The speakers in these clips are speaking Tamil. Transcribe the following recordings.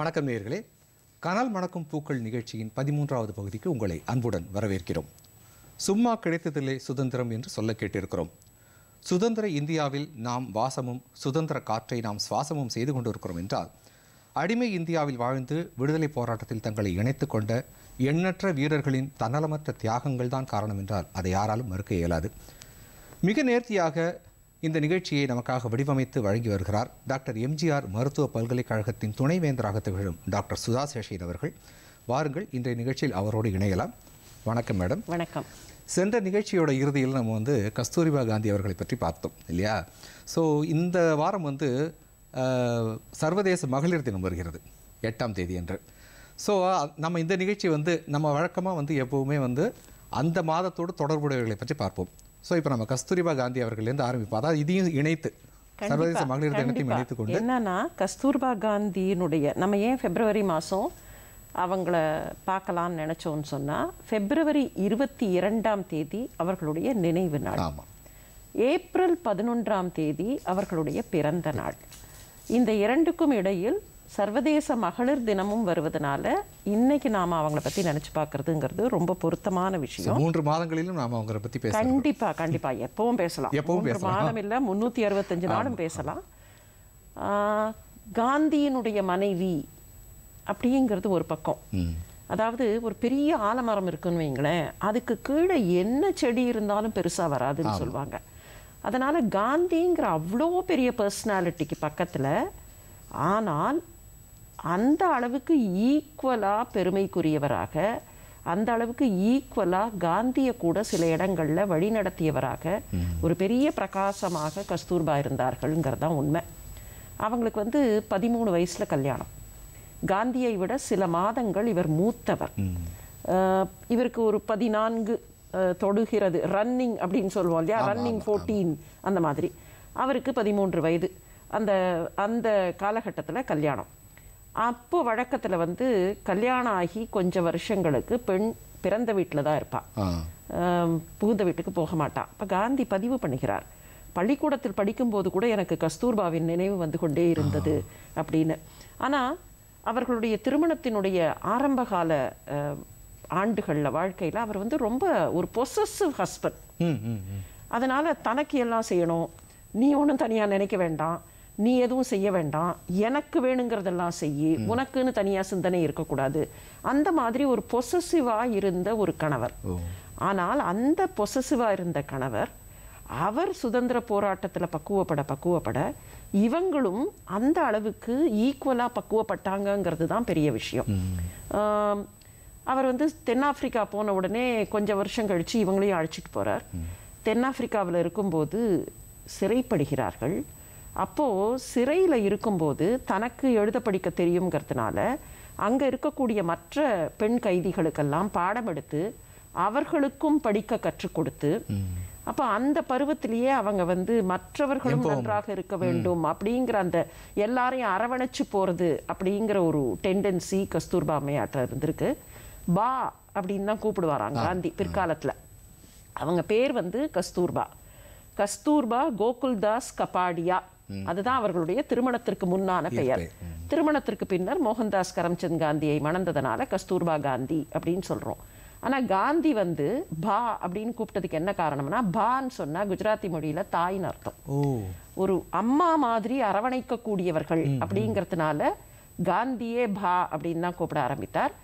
வணக்கம் நேர்களே கனல் மணக்கும் பூக்கள் நிகழ்ச்சியின் பதிமூன்றாவது பகுதிக்கு உங்களை அன்புடன் வரவேற்கிறோம் சும்மா கிடைத்ததில்லை சுதந்திரம் என்று சொல்ல கேட்டிருக்கிறோம் சுதந்திர இந்தியாவில் நாம் வாசமும் சுதந்திர காற்றை நாம் சுவாசமும் செய்து கொண்டிருக்கிறோம் என்றால் அடிமை இந்தியாவில் வாழ்ந்து விடுதலை போராட்டத்தில் தங்களை இணைத்து கொண்ட எண்ணற்ற வீரர்களின் தன்னலமற்ற தியாகங்கள் தான் காரணம் என்றால் அதை யாராலும் மறுக்க இயலாது மிக நேர்த்தியாக இந்த நிகழ்ச்சியை நமக்காக வடிவமைத்து வழங்கி வருகிறார் டாக்டர் எம்ஜிஆர் மருத்துவ பல்கலைக்கழகத்தின் துணைவேந்தராக திகழும் டாக்டர் சுதா சேஷன் அவர்கள் வாருங்கள் இன்றைய நிகழ்ச்சியில் அவரோடு இணையலாம் வணக்கம் மேடம் வணக்கம் சென்ற நிகழ்ச்சியோட இறுதியில் நம்ம வந்து கஸ்தூரிபா காந்தி அவர்களை பற்றி பார்த்தோம் இல்லையா ஸோ இந்த வாரம் வந்து சர்வதேச மகளிர் தினம் வருகிறது எட்டாம் தேதி என்று ஸோ நம்ம இந்த நிகழ்ச்சி வந்து நம்ம வழக்கமாக வந்து எப்போவுமே வந்து அந்த மாதத்தோடு தொடர்புடையவர்களை பற்றி பார்ப்போம் ஸோ இப்போ நம்ம கஸ்தூரிபா காந்தி அவர்கள்லேருந்து ஆரம்பிப்போம் அதாவது இதையும் இணைத்து சர்வதேச மகளிர் தினத்தையும் இணைத்து கொண்டு என்னன்னா கஸ்தூர்பா காந்தியினுடைய நம்ம ஏன் பிப்ரவரி மாதம் அவங்கள பார்க்கலாம்னு நினச்சோன்னு சொன்னால் பிப்ரவரி இருபத்தி இரண்டாம் தேதி அவர்களுடைய நினைவு நாள் ஏப்ரல் பதினொன்றாம் தேதி அவர்களுடைய பிறந்த நாள் இந்த இரண்டுக்கும் இடையில் சர்வதேச மகளிர் தினமும் வருவதனால இன்னைக்கு நாம அவங்கள பத்தி நினைச்சு பாக்குறதுங்கிறது ரொம்ப பொருத்தமான விஷயம் மூன்று மாதங்களிலும் நாம அவங்கள பத்தி பேசலாம் கண்டிப்பா கண்டிப்பா எப்பவும் பேசலாம் எப்பவும் மூன்று மாதம் இல்ல முன்னூத்தி அறுபத்தஞ்சு நாளும் பேசலாம் காந்தியினுடைய மனைவி அப்படிங்கிறது ஒரு பக்கம் அதாவது ஒரு பெரிய ஆலமரம் இருக்குன்னு வைங்களேன் அதுக்கு கீழே என்ன செடி இருந்தாலும் பெருசாக வராதுன்னு சொல்லுவாங்க அதனால காந்திங்கிற அவ்வளோ பெரிய பர்சனாலிட்டிக்கு பக்கத்தில் ஆனால் அந்த அளவுக்கு ஈக்குவலாக பெருமைக்குரியவராக அந்த அளவுக்கு ஈக்குவலாக காந்தியை கூட சில இடங்களில் வழி நடத்தியவராக ஒரு பெரிய பிரகாசமாக கஸ்தூர்பா இருந்தார்கள்ங்கிறது தான் உண்மை அவங்களுக்கு வந்து பதிமூணு வயசில் கல்யாணம் காந்தியை விட சில மாதங்கள் இவர் மூத்தவர் இவருக்கு ஒரு பதினான்கு தொடுகிறது ரன்னிங் அப்படின்னு சொல்லுவோம் இல்லையா ரன்னிங் ஃபோர்டீன் அந்த மாதிரி அவருக்கு பதிமூன்று வயது அந்த அந்த காலகட்டத்தில் கல்யாணம் அப்போ வழக்கத்தில் வந்து கல்யாணம் ஆகி கொஞ்சம் வருஷங்களுக்கு பெண் பிறந்த வீட்டில் தான் இருப்பாள் புகுந்த வீட்டுக்கு போக மாட்டான் இப்போ காந்தி பதிவு பண்ணுகிறார் பள்ளிக்கூடத்தில் படிக்கும்போது கூட எனக்கு கஸ்தூர்பாவின் நினைவு வந்து கொண்டே இருந்தது அப்படின்னு ஆனால் அவர்களுடைய திருமணத்தினுடைய ஆரம்பகால ஆண்டுகளில் வாழ்க்கையில் அவர் வந்து ரொம்ப ஒரு பொசசிவ் ஹஸ்பண்ட் அதனால் தனக்கு எல்லாம் செய்யணும் நீ ஒன்றும் தனியாக நினைக்க வேண்டாம் நீ எதுவும் செய்ய வேண்டாம் எனக்கு வேணுங்கிறதெல்லாம் செய்யி உனக்குன்னு தனியாக சிந்தனை இருக்கக்கூடாது அந்த மாதிரி ஒரு பொசசிவாக இருந்த ஒரு கணவர் ஆனால் அந்த பொசசிவாக இருந்த கணவர் அவர் சுதந்திர போராட்டத்தில் பக்குவப்பட பக்குவப்பட இவங்களும் அந்த அளவுக்கு ஈக்குவலாக பக்குவப்பட்டாங்கங்கிறது தான் பெரிய விஷயம் அவர் வந்து தென்னாப்பிரிக்கா போன உடனே கொஞ்சம் வருஷம் கழித்து இவங்களையும் அழைச்சிட்டு போகிறார் தென்னாப்பிரிக்காவில் இருக்கும்போது சிறைப்படுகிறார்கள் அப்போது சிறையில் இருக்கும்போது தனக்கு எழுத படிக்க தெரியுங்கிறதுனால அங்கே இருக்கக்கூடிய மற்ற பெண் கைதிகளுக்கெல்லாம் பாடம் எடுத்து அவர்களுக்கும் படிக்க கற்றுக் கொடுத்து அப்போ அந்த பருவத்திலேயே அவங்க வந்து மற்றவர்களும் நன்றாக இருக்க வேண்டும் அப்படிங்கிற அந்த எல்லாரையும் அரவணைச்சு போகிறது அப்படிங்கிற ஒரு டெண்டன்சி கஸ்தூர்பா அம்மையாட்ட இருந்திருக்கு பா அப்படின்னு தான் கூப்பிடுவாராங்க காந்தி பிற்காலத்தில் அவங்க பேர் வந்து கஸ்தூர்பா கஸ்தூர்பா கோகுல்தாஸ் கபாடியா அதுதான் அவர்களுடைய திருமணத்திற்கு முன்னான பெயர் திருமணத்திற்கு பின்னர் மோகன்தாஸ் கரம்சந்த் காந்தியை மணந்ததனால கஸ்தூர்பா காந்தி அப்படின்னு சொல்கிறோம் ஆனால் காந்தி வந்து பா அப்படின்னு கூப்பிட்டதுக்கு என்ன காரணம்னா பான்னு சொன்னால் குஜராத்தி மொழியில் தாய்னு அர்த்தம் ஒரு அம்மா மாதிரி அரவணைக்கக்கூடியவர்கள் அப்படிங்கிறதுனால காந்தியே பா அப்படின்னு தான் கூப்பிட ஆரம்பித்தார்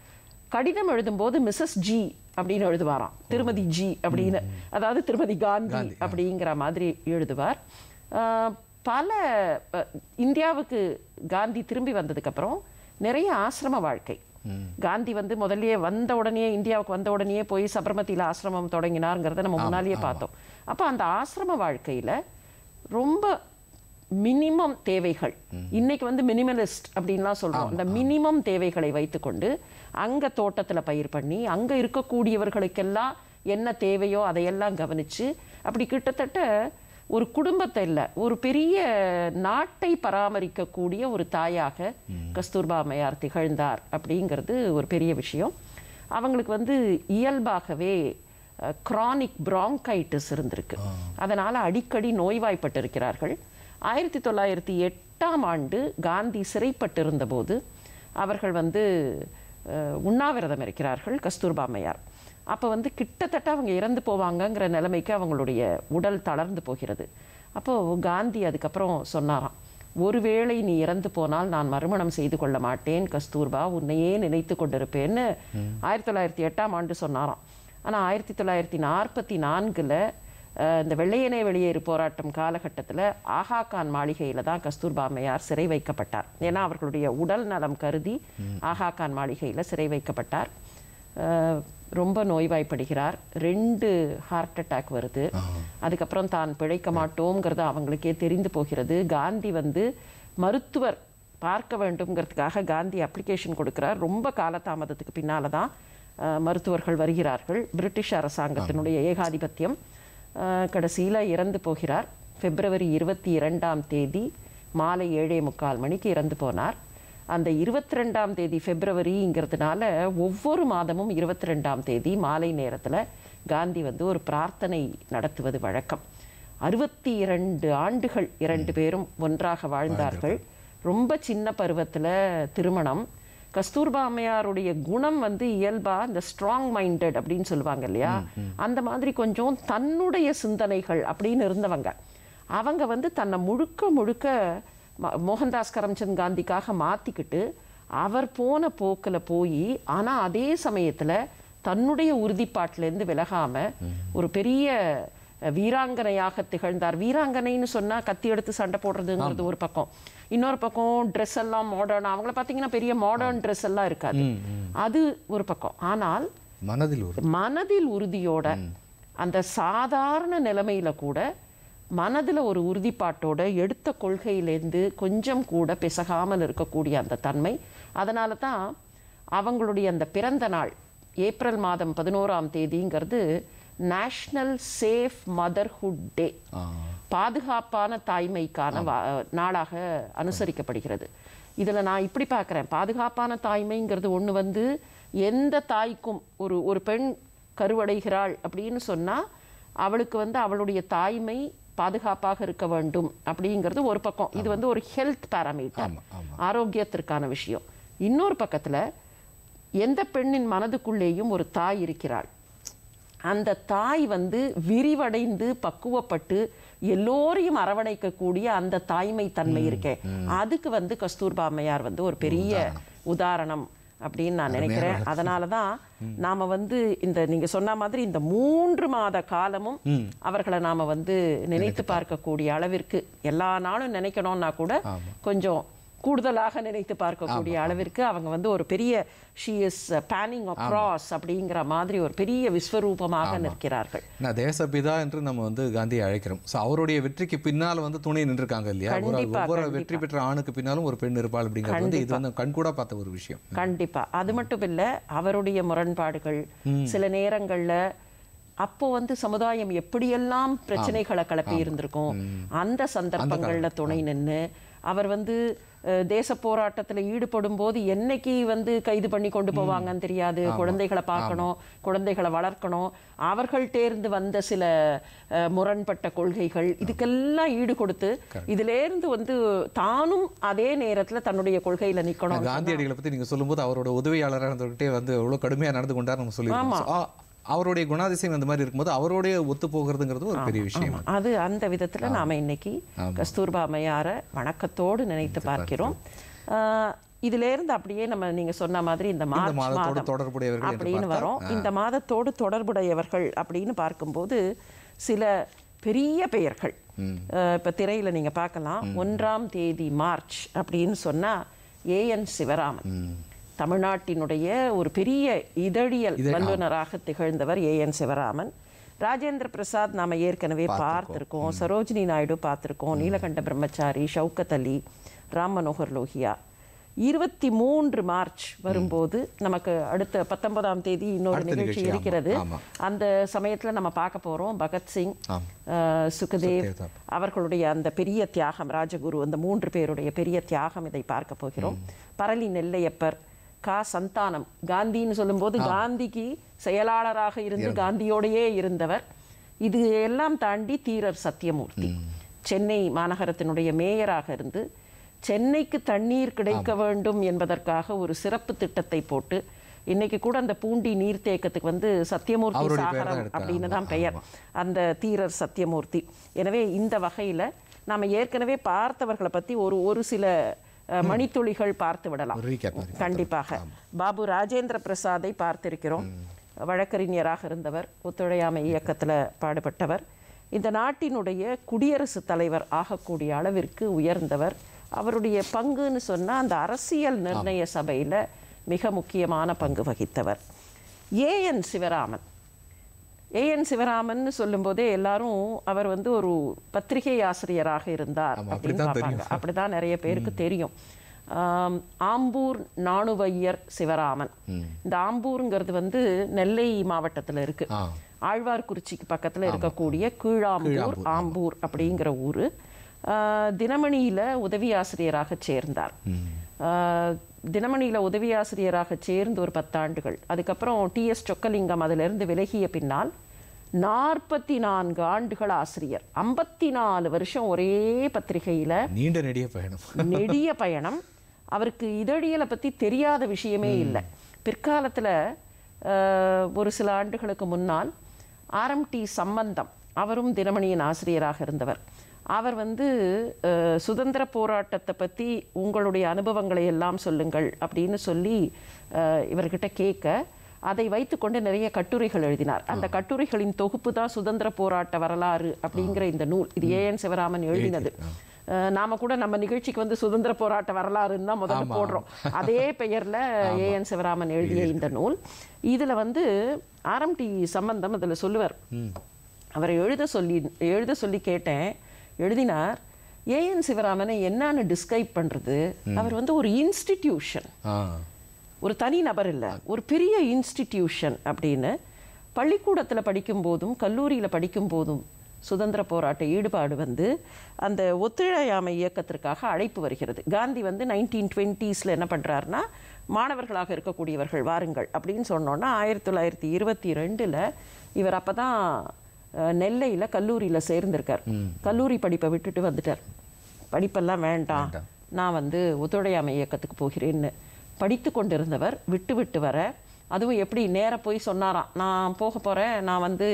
கடிதம் எழுதும்போது மிஸ்ஸஸ் ஜி அப்படின்னு எழுதுவாராம் திருமதி ஜி அப்படின்னு அதாவது திருமதி காந்தி அப்படிங்கிற மாதிரி எழுதுவார் பல இந்தியாவுக்கு காந்தி திரும்பி வந்ததுக்கு அப்புறம் நிறைய ஆசிரம வாழ்க்கை காந்தி வந்து முதல்லயே வந்த உடனே இந்தியாவுக்கு வந்த உடனே போய் சபர்மதியில் ஆசிரமம் தொடங்கினாருங்கிறத நம்ம முன்னாலேயே பார்த்தோம் அப்போ அந்த ஆசிரம வாழ்க்கையில ரொம்ப மினிமம் தேவைகள் இன்னைக்கு வந்து மினிமலிஸ்ட் அப்படின்லாம் சொல்றோம் அந்த மினிமம் தேவைகளை வைத்துக்கொண்டு அங்க தோட்டத்துல பயிர் பண்ணி அங்க இருக்கக்கூடியவர்களுக்கெல்லாம் என்ன தேவையோ அதையெல்லாம் கவனிச்சு அப்படி கிட்டத்தட்ட ஒரு குடும்பத்தை இல்லை ஒரு பெரிய நாட்டை பராமரிக்கக்கூடிய ஒரு தாயாக கஸ்தூர்பா அம்மையார் திகழ்ந்தார் அப்படிங்கிறது ஒரு பெரிய விஷயம் அவங்களுக்கு வந்து இயல்பாகவே கிரானிக் பிராங்கைட்டிஸ் இருந்திருக்கு அதனால் அடிக்கடி நோய்வாய்ப்பட்டிருக்கிறார்கள் ஆயிரத்தி தொள்ளாயிரத்தி எட்டாம் ஆண்டு காந்தி சிறைப்பட்டிருந்தபோது அவர்கள் வந்து உண்ணாவிரதம் இருக்கிறார்கள் கஸ்தூர்பா அம்மையார் அப்போ வந்து கிட்டத்தட்ட அவங்க இறந்து போவாங்கங்கிற நிலைமைக்கு அவங்களுடைய உடல் தளர்ந்து போகிறது அப்போது காந்தி அதுக்கப்புறம் சொன்னாராம் ஒருவேளை நீ இறந்து போனால் நான் மறுமணம் செய்து கொள்ள மாட்டேன் கஸ்தூர்பா உன்னையே நினைத்து கொண்டிருப்பேன்னு ஆயிரத்தி தொள்ளாயிரத்தி எட்டாம் ஆண்டு சொன்னாராம் ஆனால் ஆயிரத்தி தொள்ளாயிரத்தி நாற்பத்தி நான்கில் இந்த வெள்ளையனே வெளியேறு போராட்டம் காலகட்டத்தில் ஆஹா கான் மாளிகையில் தான் கஸ்தூர்பா அம்மையார் சிறை வைக்கப்பட்டார் ஏன்னா அவர்களுடைய உடல் நலம் கருதி ஆஹா கான் மாளிகையில் சிறை வைக்கப்பட்டார் ரொம்ப நோய்வாய்ப்படுகிறார் ரெண்டு ஹார்ட் அட்டாக் வருது அதுக்கப்புறம் தான் பிழைக்க மாட்டோங்கிறது அவங்களுக்கே தெரிந்து போகிறது காந்தி வந்து மருத்துவர் பார்க்க வேண்டும்ங்கிறதுக்காக காந்தி அப்ளிகேஷன் கொடுக்கிறார் ரொம்ப காலதாமதத்துக்கு பின்னால் தான் மருத்துவர்கள் வருகிறார்கள் பிரிட்டிஷ் அரசாங்கத்தினுடைய ஏகாதிபத்தியம் கடைசியில் இறந்து போகிறார் பிப்ரவரி இருபத்தி இரண்டாம் தேதி மாலை ஏழே முக்கால் மணிக்கு இறந்து போனார் அந்த இருபத்தி ரெண்டாம் தேதி பிப்ரவரிங்கிறதுனால ஒவ்வொரு மாதமும் இருபத்தி ரெண்டாம் தேதி மாலை நேரத்தில் காந்தி வந்து ஒரு பிரார்த்தனை நடத்துவது வழக்கம் அறுபத்தி இரண்டு ஆண்டுகள் இரண்டு பேரும் ஒன்றாக வாழ்ந்தார்கள் ரொம்ப சின்ன பருவத்தில் திருமணம் கஸ்தூர்பா அம்மையாருடைய குணம் வந்து இயல்பாக இந்த ஸ்ட்ராங் மைண்டட் அப்படின்னு சொல்லுவாங்க இல்லையா அந்த மாதிரி கொஞ்சம் தன்னுடைய சிந்தனைகள் அப்படின்னு இருந்தவங்க அவங்க வந்து தன்னை முழுக்க முழுக்க மோகன்தாஸ் கரம்சந்த் காந்திக்காக மாற்றிக்கிட்டு அவர் போன போக்கில் போய் ஆனால் அதே சமயத்தில் தன்னுடைய உறுதிப்பாட்டிலேருந்து விலகாமல் ஒரு பெரிய வீராங்கனையாக திகழ்ந்தார் வீராங்கனைன்னு சொன்னால் கத்தி எடுத்து சண்டை போடுறதுங்கிறது ஒரு பக்கம் இன்னொரு பக்கம் ட்ரெஸ் எல்லாம் மாடர்ன் அவங்கள பார்த்தீங்கன்னா பெரிய மாடர்ன் ட்ரெஸ் எல்லாம் இருக்காது அது ஒரு பக்கம் ஆனால் மனதில் மனதில் உறுதியோட அந்த சாதாரண நிலைமையில கூட மனதில் ஒரு உறுதிப்பாட்டோட எடுத்த கொள்கையிலேருந்து கொஞ்சம் கூட பிசகாமல் இருக்கக்கூடிய அந்த தன்மை அதனால தான் அவங்களுடைய அந்த பிறந்த நாள் ஏப்ரல் மாதம் பதினோராம் தேதிங்கிறது நேஷ்னல் சேஃப் மதர்ஹுட் டே பாதுகாப்பான தாய்மைக்கான நாளாக அனுசரிக்கப்படுகிறது இதில் நான் இப்படி பார்க்குறேன் பாதுகாப்பான தாய்மைங்கிறது ஒன்று வந்து எந்த தாய்க்கும் ஒரு ஒரு பெண் கருவடைகிறாள் அப்படின்னு சொன்னால் அவளுக்கு வந்து அவளுடைய தாய்மை பாதுகாப்பாக இருக்க வேண்டும் அப்படிங்கிறது ஒரு பக்கம் இது வந்து ஒரு ஹெல்த் பேராமீட்டர் ஆரோக்கியத்திற்கான விஷயம் இன்னொரு பக்கத்தில் எந்த பெண்ணின் மனதுக்குள்ளேயும் ஒரு தாய் இருக்கிறாள் அந்த தாய் வந்து விரிவடைந்து பக்குவப்பட்டு எல்லோரையும் அரவணைக்கக்கூடிய அந்த தாய்மை தன்மை இருக்கேன் அதுக்கு வந்து கஸ்தூர்பா அம்மையார் வந்து ஒரு பெரிய உதாரணம் அப்படின்னு நான் நினைக்கிறேன் அதனால தான் நாம் வந்து இந்த நீங்கள் சொன்ன மாதிரி இந்த மூன்று மாத காலமும் அவர்களை நாம் வந்து நினைத்து பார்க்கக்கூடிய அளவிற்கு எல்லா நாளும் நினைக்கணும்னா கூட கொஞ்சம் கூடுதலாக நினைத்து பார்க்கக்கூடிய அளவிற்கு அவங்க வந்து ஒரு பெரிய ஷி பேனிங் அக்ராஸ் அப்படிங்கிற மாதிரி ஒரு பெரிய விஸ்வரூபமாக நிற்கிறார்கள் நான் தேசபிதா என்று நம்ம வந்து காந்தியை அழைக்கிறோம் ஸோ அவருடைய வெற்றிக்கு பின்னால் வந்து துணை நின்றுருக்காங்க இல்லையா ஒவ்வொரு வெற்றி பெற்ற ஆணுக்கு பின்னாலும் ஒரு பெண் இருப்பாள் அப்படிங்கிறது வந்து இது வந்து கண்கூடா பார்த்த ஒரு விஷயம் கண்டிப்பா அது மட்டும் இல்லை அவருடைய முரண்பாடுகள் சில நேரங்களில் அப்போ வந்து சமுதாயம் எப்படியெல்லாம் பிரச்சனைகளை கிளப்பி இருந்திருக்கும் அந்த சந்தர்ப்பங்களில் துணை நின்று அவர் வந்து தேச போராட்டத்தில் ஈடுபடும் போது என்னைக்கு வந்து கைது பண்ணி கொண்டு போவாங்கன்னு தெரியாது குழந்தைகளை பார்க்கணும் குழந்தைகளை வளர்க்கணும் அவர்கள் தேர்ந்து வந்த சில முரண்பட்ட கொள்கைகள் இதுக்கெல்லாம் ஈடு கொடுத்து இதிலேருந்து வந்து தானும் அதே நேரத்தில் தன்னுடைய கொள்கையில் நிற்கணும் காந்தியடிகளை பற்றி நீங்கள் சொல்லும்போது அவரோட இருந்துகிட்டே வந்து எவ்வளோ கடுமையாக நடந்து கொண்டார் நம்ம சொல்லி அவருடைய குணாதிசயம் அந்த மாதிரி இருக்கும்போது அவருடைய ஒத்து போகிறதுங்கிறது ஒரு பெரிய விஷயம் அது அந்த விதத்தில் நாம் இன்னைக்கு கஸ்தூர்பா அம்மையாரை வணக்கத்தோடு நினைத்து பார்க்கிறோம் இதிலேருந்து அப்படியே நம்ம நீங்க சொன்ன மாதிரி இந்த மாதம் தொடர்புடையவர்கள் அப்படின்னு வரும் இந்த மாதத்தோடு தொடர்புடையவர்கள் அப்படின்னு பார்க்கும்போது சில பெரிய பெயர்கள் இப்போ திரையில் நீங்கள் பார்க்கலாம் ஒன்றாம் தேதி மார்ச் அப்படின்னு சொன்னால் ஏஎன் சிவராமன் தமிழ்நாட்டினுடைய ஒரு பெரிய இதழியல் வல்லுநராக திகழ்ந்தவர் ஏ என் சிவராமன் ராஜேந்திர பிரசாத் நாம் ஏற்கனவே பார்த்துருக்கோம் சரோஜினி நாயுடு பார்த்துருக்கோம் நீலகண்ட பிரம்மச்சாரி ஷவுக்கத் அலி ராம் மனோகர் லோஹியா இருபத்தி மூன்று மார்ச் வரும்போது நமக்கு அடுத்த பத்தொன்பதாம் தேதி இன்னொரு நிகழ்ச்சி இருக்கிறது அந்த சமயத்தில் நம்ம பார்க்க போகிறோம் பகத்சிங் சுகதேவ் அவர்களுடைய அந்த பெரிய தியாகம் ராஜகுரு அந்த மூன்று பேருடைய பெரிய தியாகம் இதை பார்க்க போகிறோம் பரளி நெல்லையப்பர் கா சந்தானம் காந்தின்னு சொல்லும்போது காந்திக்கு செயலாளராக இருந்து காந்தியோடையே இருந்தவர் இது எல்லாம் தாண்டி தீரர் சத்தியமூர்த்தி சென்னை மாநகரத்தினுடைய மேயராக இருந்து சென்னைக்கு தண்ணீர் கிடைக்க வேண்டும் என்பதற்காக ஒரு சிறப்பு திட்டத்தை போட்டு இன்னைக்கு கூட அந்த பூண்டி நீர்த்தேக்கத்துக்கு வந்து சத்தியமூர்த்தி சாகரம் அப்படின்னு தான் பெயர் அந்த தீரர் சத்தியமூர்த்தி எனவே இந்த வகையில் நாம் ஏற்கனவே பார்த்தவர்களை பற்றி ஒரு ஒரு சில மணித்துளிகள் பார்த்து விடலாம் கண்டிப்பாக பாபு ராஜேந்திர பிரசாதை பார்த்திருக்கிறோம் வழக்கறிஞராக இருந்தவர் ஒத்துழையாமை இயக்கத்தில் பாடுபட்டவர் இந்த நாட்டினுடைய குடியரசுத் தலைவர் ஆகக்கூடிய அளவிற்கு உயர்ந்தவர் அவருடைய பங்குன்னு சொன்னால் அந்த அரசியல் நிர்ணய சபையில் மிக முக்கியமான பங்கு வகித்தவர் A N Sivaraman A N Sivaraman சொல்லும் போதே எல்லாரும் அவர் வந்து ஒரு பத்திரிகை ஆசிரியராக இருந்தார் அப்படின்னு அப்படிதான் நிறைய பேருக்கு தெரியும் ஆம்பூர் நாணுவையர் சிவராமன் இந்த ஆம்பூருங்கிறது வந்து நெல்லை மாவட்டத்தில் இருக்கு ஆழ்வார்குறிச்சிக்கு பக்கத்தில் இருக்கக்கூடிய கீழாம்பூர் ஆம்பூர் அப்படிங்கிற ஊர் தினமணியில் உதவி ஆசிரியராக சேர்ந்தார் தினமணியில் உதவி ஆசிரியராக சேர்ந்து ஒரு பத்தாண்டுகள் அதுக்கப்புறம் டிஎஸ் சொக்கலிங்கம் அதிலிருந்து விலகிய பின்னால் நாற்பத்தி நான்கு ஆண்டுகள் ஆசிரியர் ஐம்பத்தி நாலு வருஷம் ஒரே பத்திரிகையில் நீண்ட நெடிய பயணம் நெடிய பயணம் அவருக்கு இதழியலை பற்றி தெரியாத விஷயமே இல்லை பிற்காலத்தில் ஒரு சில ஆண்டுகளுக்கு முன்னால் ஆர்எம்டி சம்பந்தம் அவரும் தினமணியின் ஆசிரியராக இருந்தவர் அவர் வந்து சுதந்திர போராட்டத்தை பற்றி உங்களுடைய அனுபவங்களை எல்லாம் சொல்லுங்கள் அப்படின்னு சொல்லி இவர்கிட்ட கேட்க அதை வைத்துக்கொண்டு நிறைய கட்டுரைகள் எழுதினார் அந்த கட்டுரைகளின் தொகுப்பு தான் சுதந்திர போராட்ட வரலாறு அப்படிங்கிற இந்த நூல் இது ஏ என் சிவராமன் எழுதினது நாம கூட நம்ம நிகழ்ச்சிக்கு வந்து சுதந்திர போராட்ட வரலாறுன்னு தான் முதல்ல போடுறோம் அதே பெயர்ல ஏ என் சிவராமன் எழுதிய இந்த நூல் இதுல வந்து ஆர்எம்டி சம்பந்தம் அதுல சொல்லுவார் அவரை எழுத சொல்லி எழுத சொல்லி கேட்டேன் எழுதினார் ஏஎன் சிவராமனை என்னான்னு டிஸ்கிரைப் பண்ணுறது அவர் வந்து ஒரு இன்ஸ்டிடியூஷன் ஒரு தனி நபர் இல்லை ஒரு பெரிய இன்ஸ்டிடியூஷன் அப்படின்னு பள்ளிக்கூடத்தில் போதும் கல்லூரியில் போதும் சுதந்திர போராட்ட ஈடுபாடு வந்து அந்த ஒத்துழையாமை இயக்கத்திற்காக அழைப்பு வருகிறது காந்தி வந்து நைன்டீன் டுவெண்ட்டீஸில் என்ன பண்ணுறாருனா மாணவர்களாக இருக்கக்கூடியவர்கள் வாருங்கள் அப்படின்னு சொன்னோன்னா ஆயிரத்தி தொள்ளாயிரத்தி இருபத்தி ரெண்டில் இவர் அப்போ தான் நெல்லையில் கல்லூரியில் சேர்ந்திருக்கார் கல்லூரி படிப்பை விட்டுட்டு வந்துட்டார் படிப்பெல்லாம் வேண்டாம் நான் வந்து ஒத்துழையாமை இயக்கத்துக்கு போகிறேன்னு படித்து கொண்டிருந்தவர் விட்டு விட்டு வர அதுவும் எப்படி நேராக போய் சொன்னாராம் நான் போக போகிறேன் நான் வந்து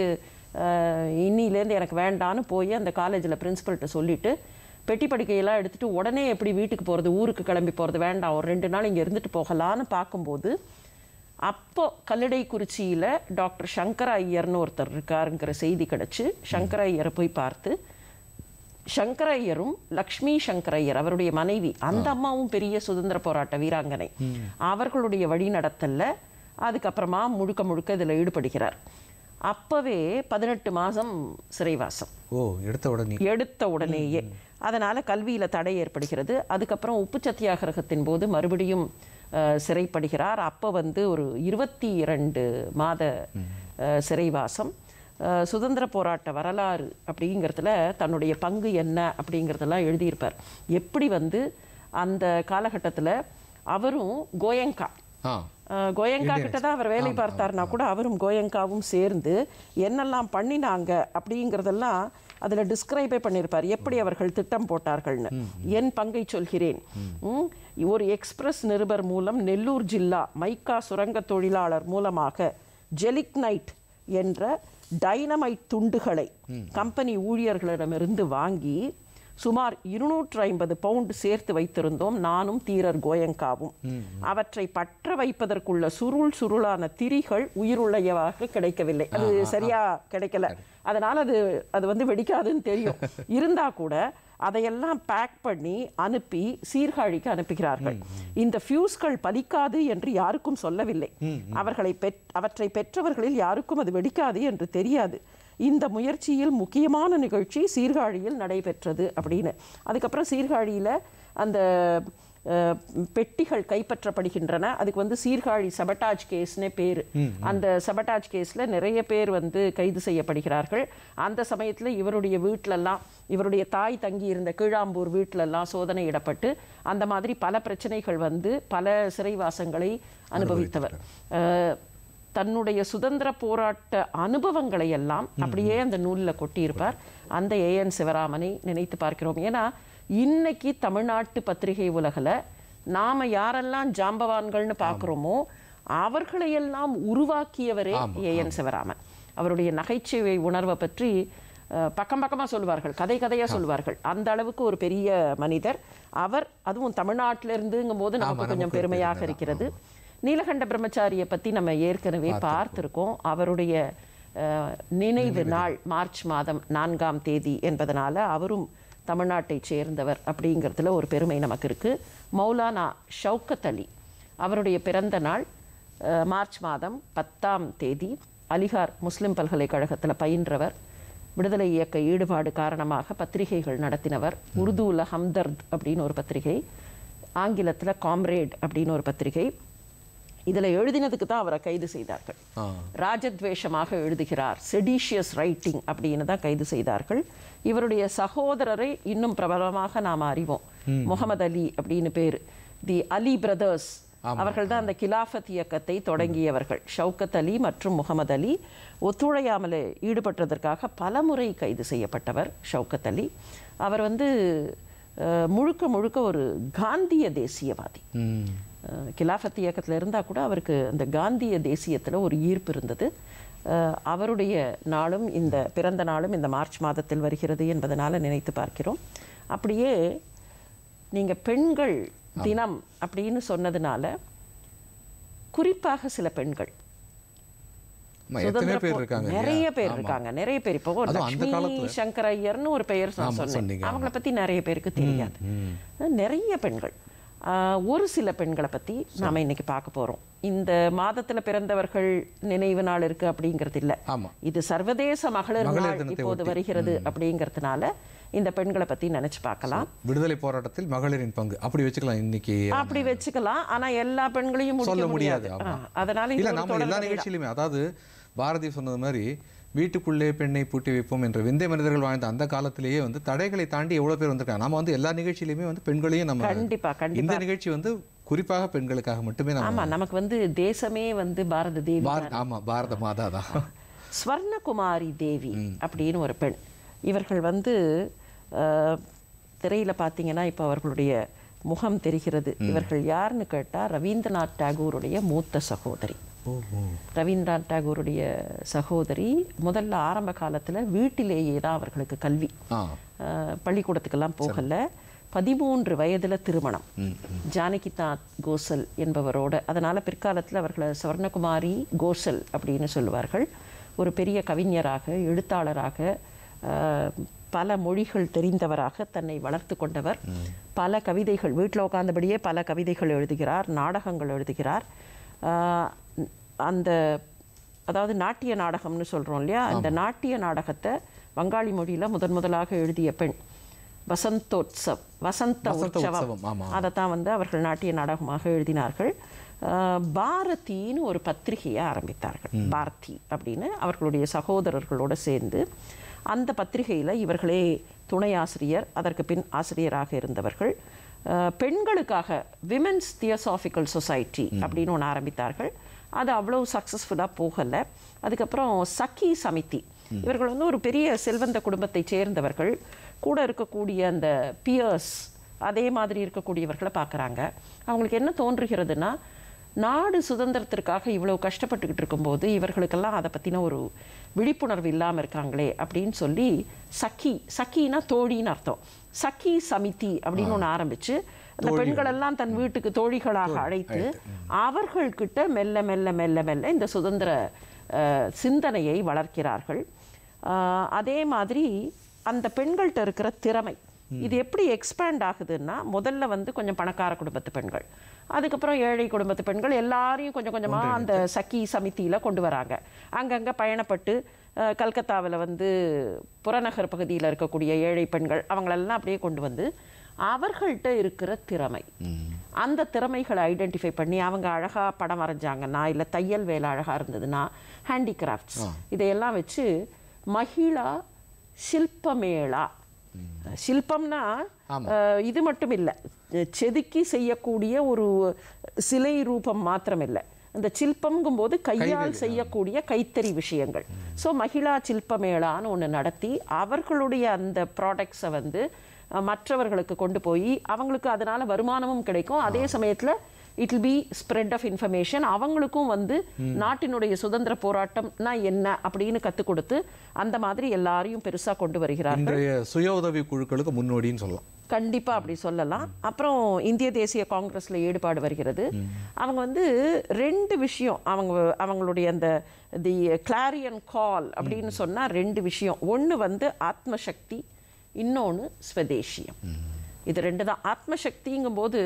இன்னிலேருந்து எனக்கு வேண்டான்னு போய் அந்த காலேஜில் பிரின்ஸிபல்கிட்ட சொல்லிவிட்டு பெட்டி படுக்கையெல்லாம் எடுத்துகிட்டு உடனே எப்படி வீட்டுக்கு போகிறது ஊருக்கு கிளம்பி போகிறது வேண்டாம் ஒரு ரெண்டு நாள் இங்கே இருந்துட்டு போகலான்னு பார்க்கும்போது அப்போ குறிச்சியில் டாக்டர் சங்கர ஐயர்னு ஒருத்தர் இருக்காருங்கிற செய்தி கிடச்சி சங்கர ஐயரை போய் பார்த்து சங்கர ஐயரும் லக்ஷ்மி சங்கர ஐயர் அவருடைய மனைவி அந்த அம்மாவும் பெரிய சுதந்திர போராட்ட வீராங்கனை அவர்களுடைய நடத்தல அதுக்கப்புறமா முழுக்க முழுக்க இதில் ஈடுபடுகிறார் அப்போவே பதினெட்டு மாதம் சிறைவாசம் ஓ எடுத்த உடனே எடுத்த உடனேயே அதனால் கல்வியில் தடை ஏற்படுகிறது அதுக்கப்புறம் உப்பு சத்தியாகிரகத்தின் போது மறுபடியும் சிறைப்படுகிறார் அப்போ வந்து ஒரு இருபத்தி இரண்டு மாத சிறைவாசம் சுதந்திர போராட்ட வரலாறு அப்படிங்கிறதுல தன்னுடைய பங்கு என்ன அப்படிங்கிறதெல்லாம் எழுதியிருப்பார் எப்படி வந்து அந்த காலகட்டத்தில் அவரும் கோயங்கா கோயங்கா கிட்ட தான் அவர் வேலை பார்த்தாருன்னா கூட அவரும் கோயங்காவும் சேர்ந்து என்னெல்லாம் பண்ணினாங்க அப்படிங்கிறதெல்லாம் அதில் டிஸ்கிரைபே பண்ணியிருப்பார் எப்படி அவர்கள் திட்டம் போட்டார்கள்னு என் பங்கை சொல்கிறேன் ஒரு எக்ஸ்பிரஸ் நிருபர் மூலம் நெல்லூர் ஜில்லா மைக்கா சுரங்க தொழிலாளர் மூலமாக ஜெலிக் நைட் என்ற டைனமைட் துண்டுகளை கம்பெனி ஊழியர்களிடமிருந்து வாங்கி சுமார் இருநூற்று ஐம்பது பவுண்டு சேர்த்து வைத்திருந்தோம் நானும் தீரர் கோயங்காவும் அவற்றை பற்ற வைப்பதற்குள்ள சுருள் சுருளான திரிகள் உயிருள்ளவாக கிடைக்கவில்லை அது சரியா கிடைக்கல அதனால் அது அது வந்து வெடிக்காதுன்னு தெரியும் இருந்தால் கூட அதையெல்லாம் பேக் பண்ணி அனுப்பி சீர்காழிக்கு அனுப்புகிறார்கள் இந்த ஃபியூஸ்கள் பலிக்காது என்று யாருக்கும் சொல்லவில்லை அவர்களை பெற் அவற்றை பெற்றவர்களில் யாருக்கும் அது வெடிக்காது என்று தெரியாது இந்த முயற்சியில் முக்கியமான நிகழ்ச்சி சீர்காழியில் நடைபெற்றது அப்படின்னு அதுக்கப்புறம் சீர்காழியில் அந்த பெட்டிகள் கைப்பற்றப்படுகின்றன அதுக்கு வந்து சீர்காழி சபட்டாஜ் கேஸ்னே பேர் அந்த சபட்டாஜ் கேஸில் நிறைய பேர் வந்து கைது செய்யப்படுகிறார்கள் அந்த சமயத்தில் இவருடைய வீட்டிலெல்லாம் இவருடைய தாய் தங்கி இருந்த கீழாம்பூர் வீட்டிலெல்லாம் சோதனையிடப்பட்டு அந்த மாதிரி பல பிரச்சனைகள் வந்து பல சிறைவாசங்களை அனுபவித்தவர் தன்னுடைய சுதந்திர போராட்ட அனுபவங்களை எல்லாம் அப்படியே அந்த நூலில் கொட்டியிருப்பார் அந்த ஏஎன் சிவராமனை நினைத்து பார்க்கிறோம் ஏன்னா இன்னைக்கு தமிழ்நாட்டு பத்திரிகை உலகில் நாம் யாரெல்லாம் ஜாம்பவான்கள்னு பார்க்குறோமோ அவர்களையெல்லாம் உருவாக்கியவரே ஏஎன் சிவராமன் அவருடைய நகைச்சுவை உணர்வை பற்றி பக்கம் பக்கமாக சொல்வார்கள் கதை கதையாக சொல்வார்கள் அந்த அளவுக்கு ஒரு பெரிய மனிதர் அவர் அதுவும் தமிழ்நாட்டிலிருந்துங்கும் போது நமக்கு கொஞ்சம் பெருமையாக இருக்கிறது நீலகண்ட பிரம்மச்சாரியை பற்றி நம்ம ஏற்கனவே பார்த்துருக்கோம் அவருடைய நினைவு நாள் மார்ச் மாதம் நான்காம் தேதி என்பதனால் அவரும் தமிழ்நாட்டை சேர்ந்தவர் அப்படிங்கிறதுல ஒரு பெருமை நமக்கு இருக்குது மௌலானா ஷவுக்கத் அலி அவருடைய பிறந்த நாள் மார்ச் மாதம் பத்தாம் தேதி அலிகார் முஸ்லிம் பல்கலைக்கழகத்தில் பயின்றவர் விடுதலை இயக்க ஈடுபாடு காரணமாக பத்திரிகைகள் நடத்தினவர் உருதுல ஹம்தர்த் அப்படின்னு ஒரு பத்திரிகை ஆங்கிலத்தில் காம்ரேட் அப்படின்னு ஒரு பத்திரிகை இதில் எழுதினதுக்கு தான் அவரை கைது செய்தார்கள் ராஜத்வேஷமாக எழுதுகிறார் செடிஷியஸ் ரைட்டிங் அப்படின்னு தான் கைது செய்தார்கள் இவருடைய சகோதரரை இன்னும் பிரபலமாக நாம் அறிவோம் முகமது அலி அப்படின்னு பேர் தி அலி பிரதர்ஸ் அவர்கள் தான் அந்த கிலாஃபத் இயக்கத்தை தொடங்கியவர்கள் ஷவுகத் அலி மற்றும் முகமது அலி ஒத்துழையாமல் ஈடுபட்டதற்காக பல முறை கைது செய்யப்பட்டவர் ஷவுகத் அலி அவர் வந்து முழுக்க முழுக்க ஒரு காந்திய தேசியவாதி கிலாஃபத் இயக்கத்தில் இருந்தால் கூட அவருக்கு அந்த காந்திய தேசியத்தில் ஒரு ஈர்ப்பு இருந்தது அவருடைய நாளும் இந்த பிறந்த நாளும் இந்த மார்ச் மாதத்தில் வருகிறது என்பதனால் நினைத்து பார்க்கிறோம் அப்படியே நீங்கள் பெண்கள் தினம் அப்படின்னு சொன்னதுனால குறிப்பாக சில பெண்கள் நிறைய பேர் இருக்காங்க நிறைய பேர் இப்போ சங்கர் ஐயர்னு ஒரு பெயர் நான் சொன்னேன் அவங்கள பத்தி நிறைய பேருக்கு தெரியாது நிறைய பெண்கள் ஒரு சில பெண்களை பற்றி நாம் இன்னைக்கு பார்க்க போகிறோம் இந்த மாதத்தில் பிறந்தவர்கள் நினைவு நாள் இருக்குது அப்படிங்கிறது இல்லை இது சர்வதேச மகளிர் இப்போது வருகிறது அப்படிங்கிறதுனால இந்த பெண்களை பற்றி நினைச்சு பார்க்கலாம் விடுதலை போராட்டத்தில் மகளிரின் பங்கு அப்படி வச்சுக்கலாம் இன்னைக்கு அப்படி வச்சுக்கலாம் ஆனால் எல்லா பெண்களையும் சொல்ல முடியாது அதனால இல்லை எல்லா நிகழ்ச்சியிலுமே அதாவது பாரதி சொன்னது மாதிரி வீட்டுக்குள்ளே பெண்ணை பூட்டி வைப்போம் என்று விந்தை மனிதர்கள் வாழ்ந்த அந்த காலத்திலேயே வந்து தடைகளை தாண்டி எவ்வளவு பேர் வந்திருக்காங்க நம்ம வந்து எல்லா நிகழ்ச்சியிலுமே வந்து பெண்களையும் நம்ம கண்டிப்பாக இந்த நிகழ்ச்சி வந்து குறிப்பாக பெண்களுக்காக மட்டுமே ஆமா நமக்கு வந்து தேசமே வந்து பாரத தேவி ஆமா பாரத மாதா தான் ஸ்வர்ணகுமாரி தேவி அப்படின்னு ஒரு பெண் இவர்கள் வந்து திரையில பார்த்தீங்கன்னா இப்ப அவர்களுடைய முகம் தெரிகிறது இவர்கள் யாருன்னு கேட்டால் ரவீந்திரநாத் டாகூருடைய மூத்த சகோதரி ரவீந்திரநாத் டாகூருடைய சகோதரி முதல்ல ஆரம்ப காலத்தில் வீட்டிலேயே தான் அவர்களுக்கு கல்வி பள்ளிக்கூடத்துக்கெல்லாம் போகலை பதிமூன்று வயதில் திருமணம் ஜானகிநாத் கோசல் என்பவரோட அதனால் பிற்காலத்தில் அவர்களை சுவர்ணகுமாரி கோசல் அப்படின்னு சொல்லுவார்கள் ஒரு பெரிய கவிஞராக எழுத்தாளராக பல மொழிகள் தெரிந்தவராக தன்னை வளர்த்து கொண்டவர் பல கவிதைகள் வீட்டில் உட்காந்தபடியே பல கவிதைகள் எழுதுகிறார் நாடகங்கள் எழுதுகிறார் அந்த அதாவது நாட்டிய நாடகம்னு சொல்கிறோம் இல்லையா அந்த நாட்டிய நாடகத்தை வங்காளி மொழியில் முதன் முதலாக எழுதிய பெண் வசந்தோத்சவ் வசந்த உற்சவம் அதை தான் வந்து அவர்கள் நாட்டிய நாடகமாக எழுதினார்கள் பாரதின்னு ஒரு பத்திரிகையை ஆரம்பித்தார்கள் பாரதி அப்படின்னு அவர்களுடைய சகோதரர்களோடு சேர்ந்து அந்த பத்திரிகையில் இவர்களே துணை ஆசிரியர் அதற்கு பின் ஆசிரியராக இருந்தவர்கள் பெண்களுக்காக விமென்ஸ் தியோசாஃபிக்கல் சொசைட்டி அப்படின்னு ஒன்று ஆரம்பித்தார்கள் அது அவ்வளோ சக்ஸஸ்ஃபுல்லாக போகலை அதுக்கப்புறம் சக்கி சமிதி இவர்கள் வந்து ஒரு பெரிய செல்வந்த குடும்பத்தை சேர்ந்தவர்கள் கூட இருக்கக்கூடிய அந்த பியர்ஸ் அதே மாதிரி இருக்கக்கூடியவர்களை பார்க்குறாங்க அவங்களுக்கு என்ன தோன்றுகிறதுனா நாடு சுதந்திரத்திற்காக இவ்வளோ கஷ்டப்பட்டுக்கிட்டு இருக்கும்போது இவர்களுக்கெல்லாம் அதை பற்றின ஒரு விழிப்புணர்வு இல்லாமல் இருக்காங்களே அப்படின்னு சொல்லி சக்கி சக்கின்னா தோழின்னு அர்த்தம் சக்கி சமிதி அப்படின்னு ஒன்று ஆரம்பிச்சு அந்த பெண்களெல்லாம் தன் வீட்டுக்கு தோழிகளாக அழைத்து அவர்கள்கிட்ட மெல்ல மெல்ல மெல்ல மெல்ல இந்த சுதந்திர சிந்தனையை வளர்க்கிறார்கள் அதே மாதிரி அந்த பெண்கள்கிட்ட இருக்கிற திறமை இது எப்படி எக்ஸ்பேண்ட் ஆகுதுன்னா முதல்ல வந்து கொஞ்சம் பணக்கார குடும்பத்து பெண்கள் அதுக்கப்புறம் ஏழை குடும்பத்து பெண்கள் எல்லாரையும் கொஞ்சம் கொஞ்சமாக அந்த சக்கி சமிதியில் கொண்டு வராங்க அங்கங்கே பயணப்பட்டு கல்கத்தாவில் வந்து புறநகர் பகுதியில் இருக்கக்கூடிய ஏழை பெண்கள் அவங்களெல்லாம் அப்படியே கொண்டு வந்து அவர்கள்ட்ட இருக்கிற திறமை அந்த திறமைகளை ஐடென்டிஃபை பண்ணி அவங்க அழகாக படம் வரைஞ்சாங்கன்னா இல்லை தையல் வேலை அழகாக இருந்ததுன்னா ஹேண்டிகிராஃப்ட்ஸ் இதையெல்லாம் வச்சு மகிழா சில்பமேளா சில்பம்னா இது மட்டும் இல்லை செதுக்கி செய்யக்கூடிய ஒரு சிலை ரூபம் மாத்திரம் இல்லை இந்த சில்பம்ங்கும் போது கையால் செய்யக்கூடிய கைத்தறி விஷயங்கள் ஸோ மகிழா சில்ப மேளான்னு ஒன்று நடத்தி அவர்களுடைய அந்த ப்ராடக்ட்ஸை வந்து மற்றவர்களுக்கு கொண்டு போய் அவங்களுக்கு அதனால வருமானமும் கிடைக்கும் அதே சமயத்தில் it be spread of information அவங்களுக்கும் வந்து நாட்டினுடைய சுதந்திர போராட்டம்னா என்ன அப்படின்னு கற்றுக் கொடுத்து அந்த மாதிரி எல்லாரையும் பெருசாக கொண்டு வருகிறார்கள் சுய உதவி குழுக்களுக்கு முன்னோடின்னு சொல்லலாம் கண்டிப்பாக அப்படி சொல்லலாம் அப்புறம் இந்திய தேசிய காங்கிரஸில் ஈடுபாடு வருகிறது அவங்க வந்து ரெண்டு விஷயம் அவங்க அவங்களுடைய அந்த தி கிளாரியன் கால் அப்படின்னு சொன்னால் ரெண்டு விஷயம் ஒன்று வந்து ஆத்மசக்தி இன்னொன்று ஸ்வதேசியம் இது ரெண்டு தான் ஆத்மசக்திங்கும் போது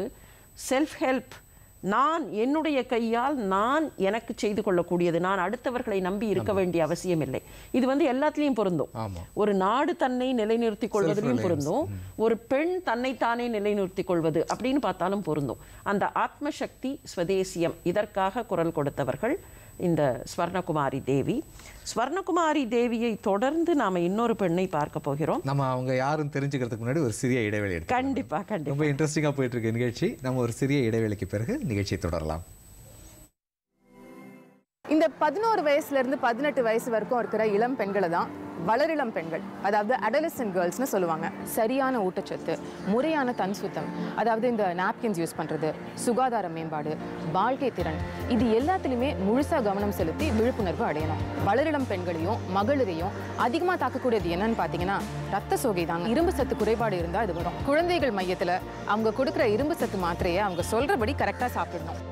செல்ஃப் ஹெல்ப் நான் என்னுடைய கையால் நான் எனக்கு செய்து கொள்ளக்கூடியது நான் அடுத்தவர்களை நம்பி இருக்க வேண்டிய அவசியம் இல்லை இது வந்து எல்லாத்துலேயும் பொருந்தும் ஒரு நாடு தன்னை நிலைநிறுத்திக் கொள்வதிலையும் பொருந்தும் ஒரு பெண் தன்னைத்தானே நிலைநிறுத்திக் கொள்வது அப்படின்னு பார்த்தாலும் பொருந்தும் அந்த ஆத்மசக்தி ஸ்வதேசியம் இதற்காக குரல் கொடுத்தவர்கள் இந்த ஸ்வர்ணகுமாரி தேவி ஸ்வர்ணகுமாரி தேவியை தொடர்ந்து நாம இன்னொரு பெண்ணை பார்க்க போகிறோம் நம்ம அவங்க யாரும் தெரிஞ்சுக்கிறதுக்கு முன்னாடி ஒரு சிறிய இடைவெளி கண்டிப்பாக கண்டிப்பாக ரொம்ப இன்ட்ரெஸ்டிங்கா போயிட்டு இருக்க நிகழ்ச்சி நம்ம ஒரு சிறிய இடைவெளிக்கு பிறகு நிகழ்ச்சியை தொடரலாம் இந்த பதினோரு வயசுலேருந்து பதினெட்டு வயசு வரைக்கும் இருக்கிற இளம் பெண்களை தான் வளரிளம் பெண்கள் அதாவது அடலசன் கேர்ள்ஸ்னு சொல்லுவாங்க சரியான ஊட்டச்சத்து முறையான தன் சுத்தம் அதாவது இந்த நாப்கின்ஸ் யூஸ் பண்ணுறது சுகாதார மேம்பாடு வாழ்க்கை திறன் இது எல்லாத்துலேயுமே முழுசாக கவனம் செலுத்தி விழிப்புணர்வு அடையணும் வளரிளம் பெண்களையும் மகளிரையும் அதிகமாக தாக்கக்கூடியது என்னன்னு பார்த்தீங்கன்னா ரத்த சோகை தாங்க இரும்பு சத்து குறைபாடு இருந்தால் அது வரும் குழந்தைகள் மையத்தில் அவங்க கொடுக்குற இரும்பு சத்து மாத்திரையை அவங்க சொல்கிறபடி கரெக்டாக சாப்பிடணும்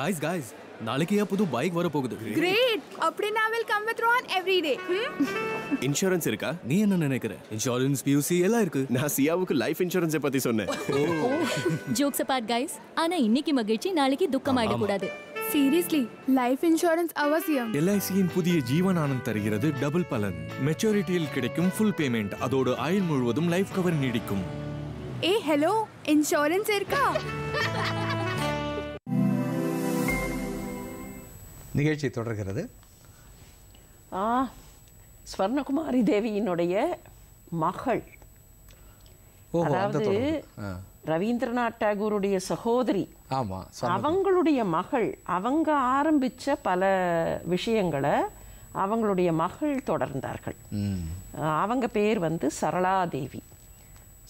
காய்ஸ் காய்ஸ் நாளைக்கு ஏன் புது பைக் வர போகுது கிரேட் நான் will come with Ron every day insurance இருக்கா நீ என்ன நினைக்கிற இன்சூரன்ஸ் பியூசி எல்லாம் இருக்கு நான் சியாவுக்கு லைஃப் இன்சூரன்ஸ் பத்தி சொன்னேன் ஜோக்ஸ் அபார்ட் கைஸ் ஆனா இன்னைக்கு மகிழ்ச்சி நாளைக்கு துக்கம் ஆயிட கூடாது சீரியஸ்லி லைஃப் இன்சூரன்ஸ் அவசியம் எல்ஐசியின் புதிய ஜீவன் ஆனந்த் தருகிறது டபுள் பலன் மெச்சூரிட்டியில் கிடைக்கும் ஃபுல் பேமெண்ட் அதோடு ஆயுள் முழுவதும் லைஃப் கவர் நீடிக்கும் ஏ ஹலோ இன்சூரன்ஸ் இருக்கா நிகழ்ச்சி தொடர்கிறது ஸ்வர்ணகுமாரி தேவியினுடைய மகள் அதாவது ரவீந்திரநாத் டாகூருடைய சகோதரி அவங்களுடைய மகள் அவங்க ஆரம்பித்த பல விஷயங்களை அவங்களுடைய மகள் தொடர்ந்தார்கள் அவங்க பேர் வந்து சரளாதேவி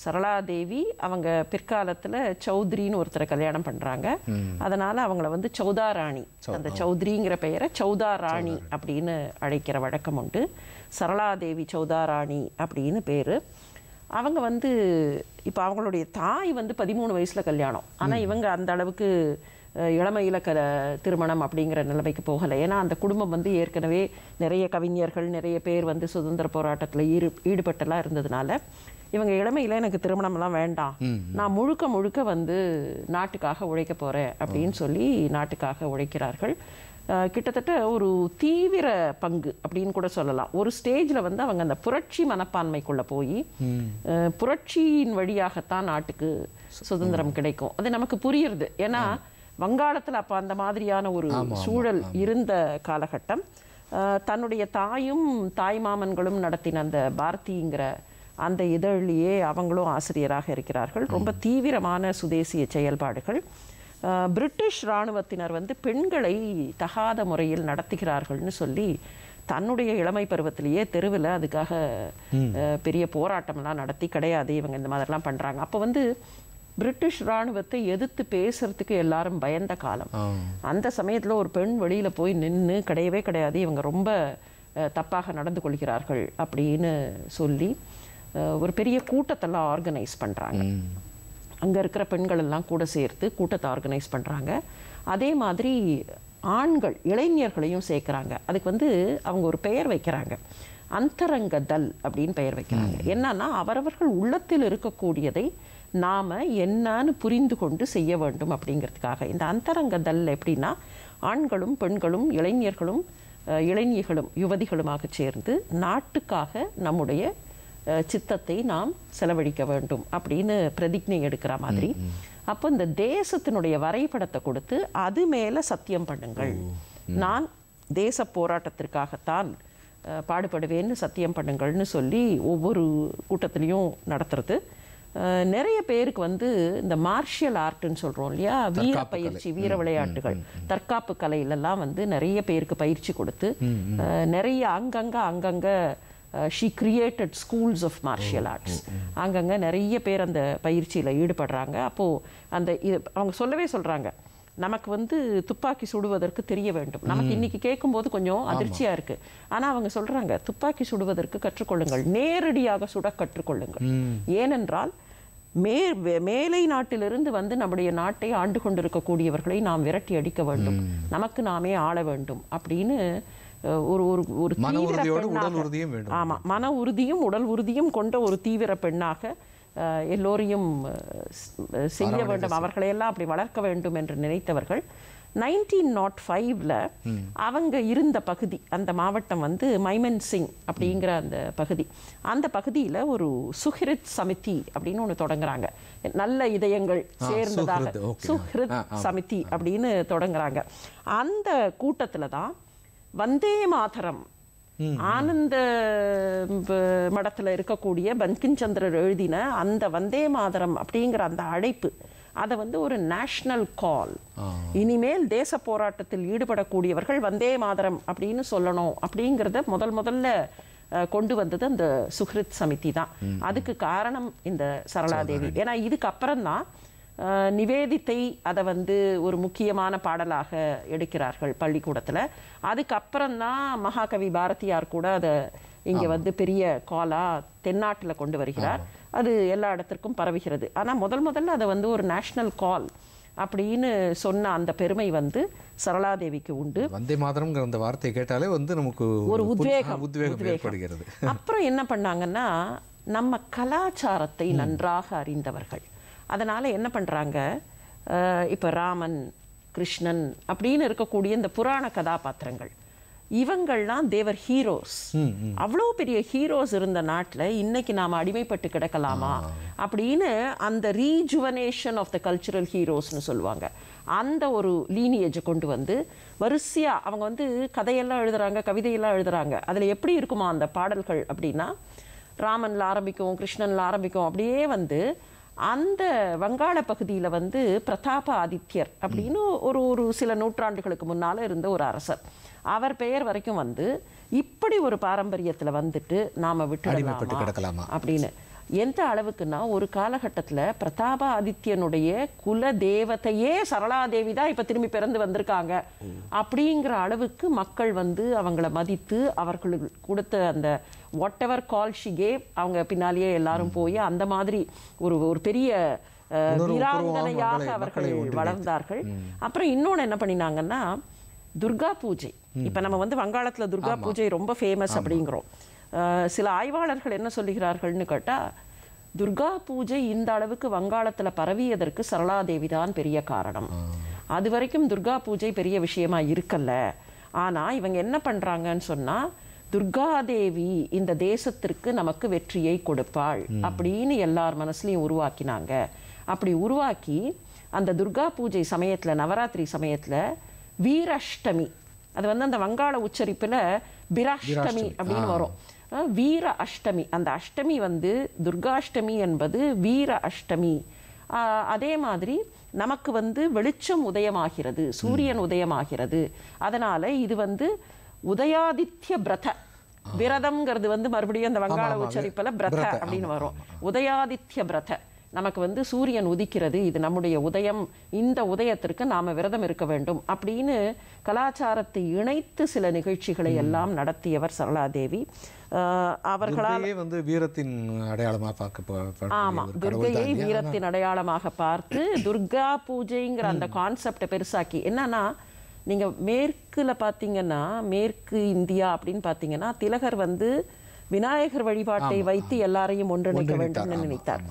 சரளாதேவி அவங்க பிற்காலத்தில் சௌத்ரின்னு ஒருத்தரை கல்யாணம் பண்ணுறாங்க அதனால் அவங்கள வந்து சௌதா ராணி அந்த சௌத்ரிங்கிற பெயரை சௌதா ராணி அப்படின்னு அழைக்கிற வழக்கம் உண்டு சரளாதேவி சௌதா ராணி அப்படின்னு பேர் அவங்க வந்து இப்போ அவங்களுடைய தாய் வந்து பதிமூணு வயசில் கல்யாணம் ஆனால் இவங்க அந்த அளவுக்கு இளமையில் க திருமணம் அப்படிங்கிற நிலைமைக்கு போகலை ஏன்னா அந்த குடும்பம் வந்து ஏற்கனவே நிறைய கவிஞர்கள் நிறைய பேர் வந்து சுதந்திர போராட்டத்தில் ஈடு ஈடுபட்டெல்லாம் இருந்ததுனால இவங்க இளமையில் எனக்கு திருமணம்லாம் வேண்டாம் நான் முழுக்க முழுக்க வந்து நாட்டுக்காக உழைக்க போகிறேன் அப்படின்னு சொல்லி நாட்டுக்காக உழைக்கிறார்கள் கிட்டத்தட்ட ஒரு தீவிர பங்கு அப்படின்னு கூட சொல்லலாம் ஒரு ஸ்டேஜில் வந்து அவங்க அந்த புரட்சி மனப்பான்மைக்குள்ளே போய் புரட்சியின் வழியாகத்தான் நாட்டுக்கு சுதந்திரம் கிடைக்கும் அது நமக்கு புரியுறது ஏன்னா வங்காளத்தில் அப்போ அந்த மாதிரியான ஒரு சூழல் இருந்த காலகட்டம் தன்னுடைய தாயும் தாய் மாமன்களும் நடத்தின அந்த பாரதிங்கிற அந்த இதழிலேயே அவங்களும் ஆசிரியராக இருக்கிறார்கள் ரொம்ப தீவிரமான சுதேசிய செயல்பாடுகள் பிரிட்டிஷ் இராணுவத்தினர் வந்து பெண்களை தகாத முறையில் நடத்துகிறார்கள்னு சொல்லி தன்னுடைய இளமை பருவத்திலேயே தெருவில் அதுக்காக பெரிய போராட்டம்லாம் நடத்தி கிடையாது இவங்க இந்த மாதிரிலாம் பண்ணுறாங்க அப்போ வந்து பிரிட்டிஷ் இராணுவத்தை எதிர்த்து பேசுறதுக்கு எல்லாரும் பயந்த காலம் அந்த சமயத்தில் ஒரு பெண் வெளியில் போய் நின்று கிடையவே கிடையாது இவங்க ரொம்ப தப்பாக நடந்து கொள்கிறார்கள் அப்படின்னு சொல்லி ஒரு பெரிய கூட்டத்தெல்லாம் ஆர்கனைஸ் பண்ணுறாங்க அங்கே இருக்கிற பெண்கள் எல்லாம் கூட சேர்த்து கூட்டத்தை ஆர்கனைஸ் பண்ணுறாங்க அதே மாதிரி ஆண்கள் இளைஞர்களையும் சேர்க்குறாங்க அதுக்கு வந்து அவங்க ஒரு பெயர் வைக்கிறாங்க அந்தரங்க தல் அப்படின்னு பெயர் வைக்கிறாங்க என்னன்னா அவரவர்கள் உள்ளத்தில் இருக்கக்கூடியதை நாம் என்னன்னு புரிந்து கொண்டு செய்ய வேண்டும் அப்படிங்கிறதுக்காக இந்த அந்தரங்க தல் எப்படின்னா ஆண்களும் பெண்களும் இளைஞர்களும் இளைஞர்களும் யுவதிகளுமாக சேர்ந்து நாட்டுக்காக நம்முடைய சித்தத்தை நாம் செலவழிக்க வேண்டும் அப்படின்னு பிரதிஜை எடுக்கிற மாதிரி அப்போ இந்த தேசத்தினுடைய வரைபடத்தை கொடுத்து அது மேலே சத்தியம் பண்ணுங்கள் நான் தேச போராட்டத்திற்காகத்தான் பாடுபடுவேன்னு சத்தியம் பண்ணுங்கள்னு சொல்லி ஒவ்வொரு கூட்டத்திலையும் நடத்துறது நிறைய பேருக்கு வந்து இந்த மார்ஷியல் ஆர்ட்னு சொல்கிறோம் இல்லையா வீர பயிற்சி வீர விளையாட்டுகள் தற்காப்பு கலையிலெல்லாம் வந்து நிறைய பேருக்கு பயிற்சி கொடுத்து நிறைய அங்கங்கே அங்கங்கே she created schools of martial arts அங்கங்கே நிறைய பேர் அந்த பயிற்சியில் ஈடுபடுறாங்க அப்போது அந்த இது அவங்க சொல்லவே சொல்கிறாங்க நமக்கு வந்து துப்பாக்கி சுடுவதற்கு தெரிய வேண்டும் நமக்கு இன்னைக்கு கேட்கும்போது கொஞ்சம் அதிர்ச்சியாக இருக்கு ஆனால் அவங்க சொல்கிறாங்க துப்பாக்கி சுடுவதற்கு கற்றுக்கொள்ளுங்கள் நேரடியாக சுட கற்றுக்கொள்ளுங்கள் ஏனென்றால் மே மேலை நாட்டிலிருந்து வந்து நம்முடைய நாட்டை ஆண்டு கொண்டிருக்கக்கூடியவர்களை நாம் விரட்டி அடிக்க வேண்டும் நமக்கு நாமே ஆள வேண்டும் அப்படின்னு ஒரு ஒரு ஒரு தீவிர பெண்ணாக ஆமாம் மன உறுதியும் உடல் உறுதியும் கொண்ட ஒரு தீவிர பெண்ணாக எல்லோரையும் செய்ய வேண்டும் அவர்களையெல்லாம் அப்படி வளர்க்க வேண்டும் என்று நினைத்தவர்கள் நைன்டீன் நாட் ஃபைவ்ல அவங்க இருந்த பகுதி அந்த மாவட்டம் வந்து மைமன் சிங் அப்படிங்கிற அந்த பகுதி அந்த பகுதியில் ஒரு சுஹிருத் சமிதி அப்படின்னு ஒன்று தொடங்குறாங்க நல்ல இதயங்கள் சேர்ந்ததாக சுஹிருத் சமிதி அப்படின்னு தொடங்குறாங்க அந்த கூட்டத்தில் தான் வந்தே மாதரம் ஆனந்த மடத்தில் இருக்கக்கூடிய பங்கிம் சந்திரர் எழுதின அந்த வந்தே மாதரம் அப்படிங்கிற அந்த அழைப்பு அதை வந்து ஒரு நேஷ்னல் கால் இனிமேல் தேச போராட்டத்தில் ஈடுபடக்கூடியவர்கள் வந்தே மாதரம் அப்படின்னு சொல்லணும் அப்படிங்கிறத முதல் முதல்ல கொண்டு வந்தது அந்த சுஹ்ரித் சமிதி தான் அதுக்கு காரணம் இந்த சரளாதேவி ஏன்னா இதுக்கு அப்புறம் தான் நிவேதித்தை அதை வந்து ஒரு முக்கியமான பாடலாக எடுக்கிறார்கள் பள்ளிக்கூடத்தில் அதுக்கப்புறம் தான் மகாகவி பாரதியார் கூட அதை இங்கே வந்து பெரிய காலாக தென்னாட்டில் கொண்டு வருகிறார் அது எல்லா இடத்திற்கும் பரவுகிறது ஆனால் முதல் முதல்ல அதை வந்து ஒரு நேஷ்னல் கால் அப்படின்னு சொன்ன அந்த பெருமை வந்து சரளாதேவிக்கு உண்டு வந்தே மாதிரம் அந்த வார்த்தை கேட்டாலே வந்து நமக்கு ஒரு உத்வேகம் உத்வேகம் ஏற்படுகிறது அப்புறம் என்ன பண்ணாங்கன்னா நம்ம கலாச்சாரத்தை நன்றாக அறிந்தவர்கள் அதனால் என்ன பண்ணுறாங்க இப்போ ராமன் கிருஷ்ணன் அப்படின்னு இருக்கக்கூடிய இந்த புராண கதாபாத்திரங்கள் இவங்கள்லாம் தேவர் ஹீரோஸ் அவ்வளோ பெரிய ஹீரோஸ் இருந்த நாட்டில் இன்னைக்கு நாம் அடிமைப்பட்டு கிடக்கலாமா அப்படின்னு அந்த ரீஜுவனேஷன் ஆஃப் த கல்ச்சுரல் ஹீரோஸ்னு சொல்லுவாங்க அந்த ஒரு லீனியேஜை கொண்டு வந்து வரிசையாக அவங்க வந்து கதையெல்லாம் எழுதுகிறாங்க கவிதையெல்லாம் எழுதுகிறாங்க அதில் எப்படி இருக்குமா அந்த பாடல்கள் அப்படின்னா ராமனில் ஆரம்பிக்கும் கிருஷ்ணனில் ஆரம்பிக்கும் அப்படியே வந்து அந்த வங்காள பகுதியில் வந்து பிரதாப ஆதித்யர் அப்படின்னு ஒரு ஒரு சில நூற்றாண்டுகளுக்கு முன்னால் இருந்த ஒரு அரசர் அவர் பெயர் வரைக்கும் வந்து இப்படி ஒரு பாரம்பரியத்தில் வந்துட்டு நாம் விட்டு அப்படின்னு எந்த அளவுக்குன்னா ஒரு காலகட்டத்தில் ஆதித்யனுடைய குல தேவதையே சரளாதேவி தான் இப்போ திரும்பி பிறந்து வந்திருக்காங்க அப்படிங்கிற அளவுக்கு மக்கள் வந்து அவங்கள மதித்து அவர்களுக்கு கொடுத்த அந்த வாட் எவர் கால் ஷி அவங்க பின்னாலேயே எல்லாரும் போய் அந்த மாதிரி ஒரு ஒரு பெரிய வீராங்கனையாக அவர்கள் வளர்ந்தார்கள் அப்புறம் இன்னொன்று என்ன பண்ணினாங்கன்னா துர்கா பூஜை இப்போ நம்ம வந்து வங்காளத்தில் துர்கா பூஜை ரொம்ப ஃபேமஸ் அப்படிங்கிறோம் சில ஆய்வாளர்கள் என்ன சொல்லுகிறார்கள்னு கேட்டால் துர்கா பூஜை இந்த அளவுக்கு வங்காளத்தில் பரவியதற்கு சரளாதேவி தான் பெரிய காரணம் அது வரைக்கும் துர்கா பூஜை பெரிய விஷயமா இருக்கல ஆனால் இவங்க என்ன பண்ணுறாங்கன்னு சொன்னால் துர்காதேவி இந்த தேசத்திற்கு நமக்கு வெற்றியை கொடுப்பாள் அப்படின்னு எல்லார் மனசுலையும் உருவாக்கினாங்க அப்படி உருவாக்கி அந்த துர்கா பூஜை சமயத்தில் நவராத்திரி சமயத்தில் வீராஷ்டமி அது வந்து அந்த வங்காள உச்சரிப்பில் பிராஷ்டமி அப்படின்னு வரும் வீர அஷ்டமி அந்த அஷ்டமி வந்து துர்காஷ்டமி என்பது வீர அஷ்டமி அதே மாதிரி நமக்கு வந்து வெளிச்சம் உதயமாகிறது சூரியன் உதயமாகிறது அதனால இது வந்து உதயாதித்ய பிரத விரதம்ங்கிறது வந்து மறுபடியும் அந்த வங்காள உச்சரிப்பில் பிரத அப்படின்னு வரும் உதயாதித்ய பிரத நமக்கு வந்து சூரியன் உதிக்கிறது இது நம்முடைய உதயம் இந்த உதயத்திற்கு நாம் விரதம் இருக்க வேண்டும் அப்படின்னு கலாச்சாரத்தை இணைத்து சில நிகழ்ச்சிகளை எல்லாம் நடத்தியவர் சரளாதேவி அவர்களால் வந்து வீரத்தின் அடையாளமாக பார்க்க ஆமாம் துர்கையை வீரத்தின் அடையாளமாக பார்த்து துர்கா பூஜைங்கிற அந்த கான்செப்டை பெருசாக்கி என்னன்னா நீங்கள் மேற்கில் பார்த்தீங்கன்னா மேற்கு இந்தியா அப்படின்னு பார்த்தீங்கன்னா திலகர் வந்து விநாயகர் வழிபாட்டை வைத்து எல்லாரையும் ஒன்றிணைக்க வேண்டும்னு நினைத்தார்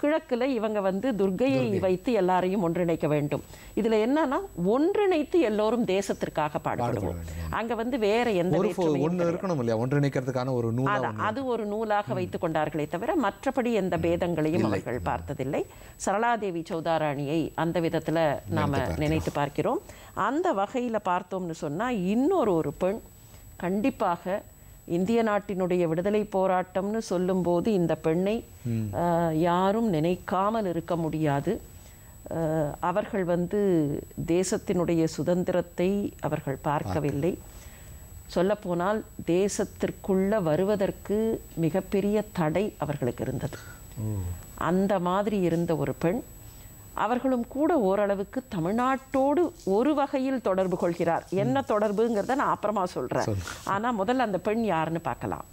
கிழக்கில் இவங்க வந்து துர்கையை வைத்து எல்லாரையும் ஒன்றிணைக்க வேண்டும் இதில் என்னன்னா ஒன்றிணைத்து எல்லோரும் தேசத்திற்காக பாடுபடுவோம் அங்கே வந்து வேற எந்த இருக்கணும் இல்லையா ஒன்றிணைக்கிறதுக்கான ஒரு நூல் அது ஒரு நூலாக வைத்து கொண்டார்களே தவிர மற்றபடி எந்த பேதங்களையும் அவர்கள் பார்த்ததில்லை சரளாதேவி சௌதாராணியை அந்த விதத்தில் நாம் நினைத்து பார்க்கிறோம் அந்த வகையில் பார்த்தோம்னு சொன்னால் இன்னொரு ஒரு பெண் கண்டிப்பாக இந்திய நாட்டினுடைய விடுதலை போராட்டம்னு சொல்லும்போது இந்த பெண்ணை யாரும் நினைக்காமல் இருக்க முடியாது அவர்கள் வந்து தேசத்தினுடைய சுதந்திரத்தை அவர்கள் பார்க்கவில்லை சொல்லப்போனால் தேசத்திற்குள்ள வருவதற்கு மிகப்பெரிய தடை அவர்களுக்கு இருந்தது அந்த மாதிரி இருந்த ஒரு பெண் அவர்களும் கூட ஓரளவுக்கு தமிழ்நாட்டோடு ஒரு வகையில் தொடர்பு கொள்கிறார் என்ன தொடர்புங்கிறத நான் அப்புறமா சொல்கிறேன் ஆனால் முதல்ல அந்த பெண் யாருன்னு பார்க்கலாம்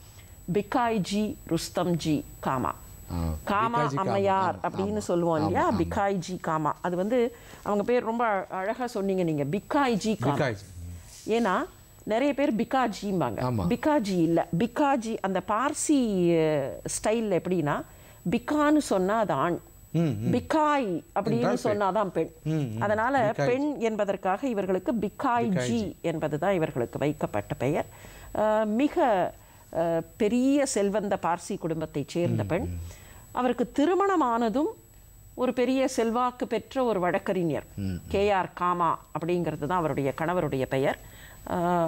ருஸ்தம் ஜி காமா காமா அம்மையார் அப்படின்னு சொல்லுவோம் இல்லையா ஜி காமா அது வந்து அவங்க பேர் ரொம்ப அழகாக சொன்னீங்க நீங்கள் பிகாய்ஜி காமா ஏன்னா நிறைய பேர் பிகாஜிம்பாங்க பிகாஜி இல்லை பிகாஜி அந்த பார்சி ஸ்டைலில் எப்படின்னா பிகான்னு சொன்னால் அது ஆண் பிக்காய் அப்படின்னு சொன்னாதான் பெண் அதனால பெண் என்பதற்காக இவர்களுக்கு பிக்காய் ஜி என்பதுதான் இவர்களுக்கு வைக்கப்பட்ட பெயர் மிக பெரிய செல்வந்த பார்சி குடும்பத்தைச் சேர்ந்த பெண் அவருக்கு திருமணமானதும் ஒரு பெரிய செல்வாக்கு பெற்ற ஒரு வழக்கறிஞர் கே ஆர் காமா அப்படிங்கிறது தான் அவருடைய கணவருடைய பெயர்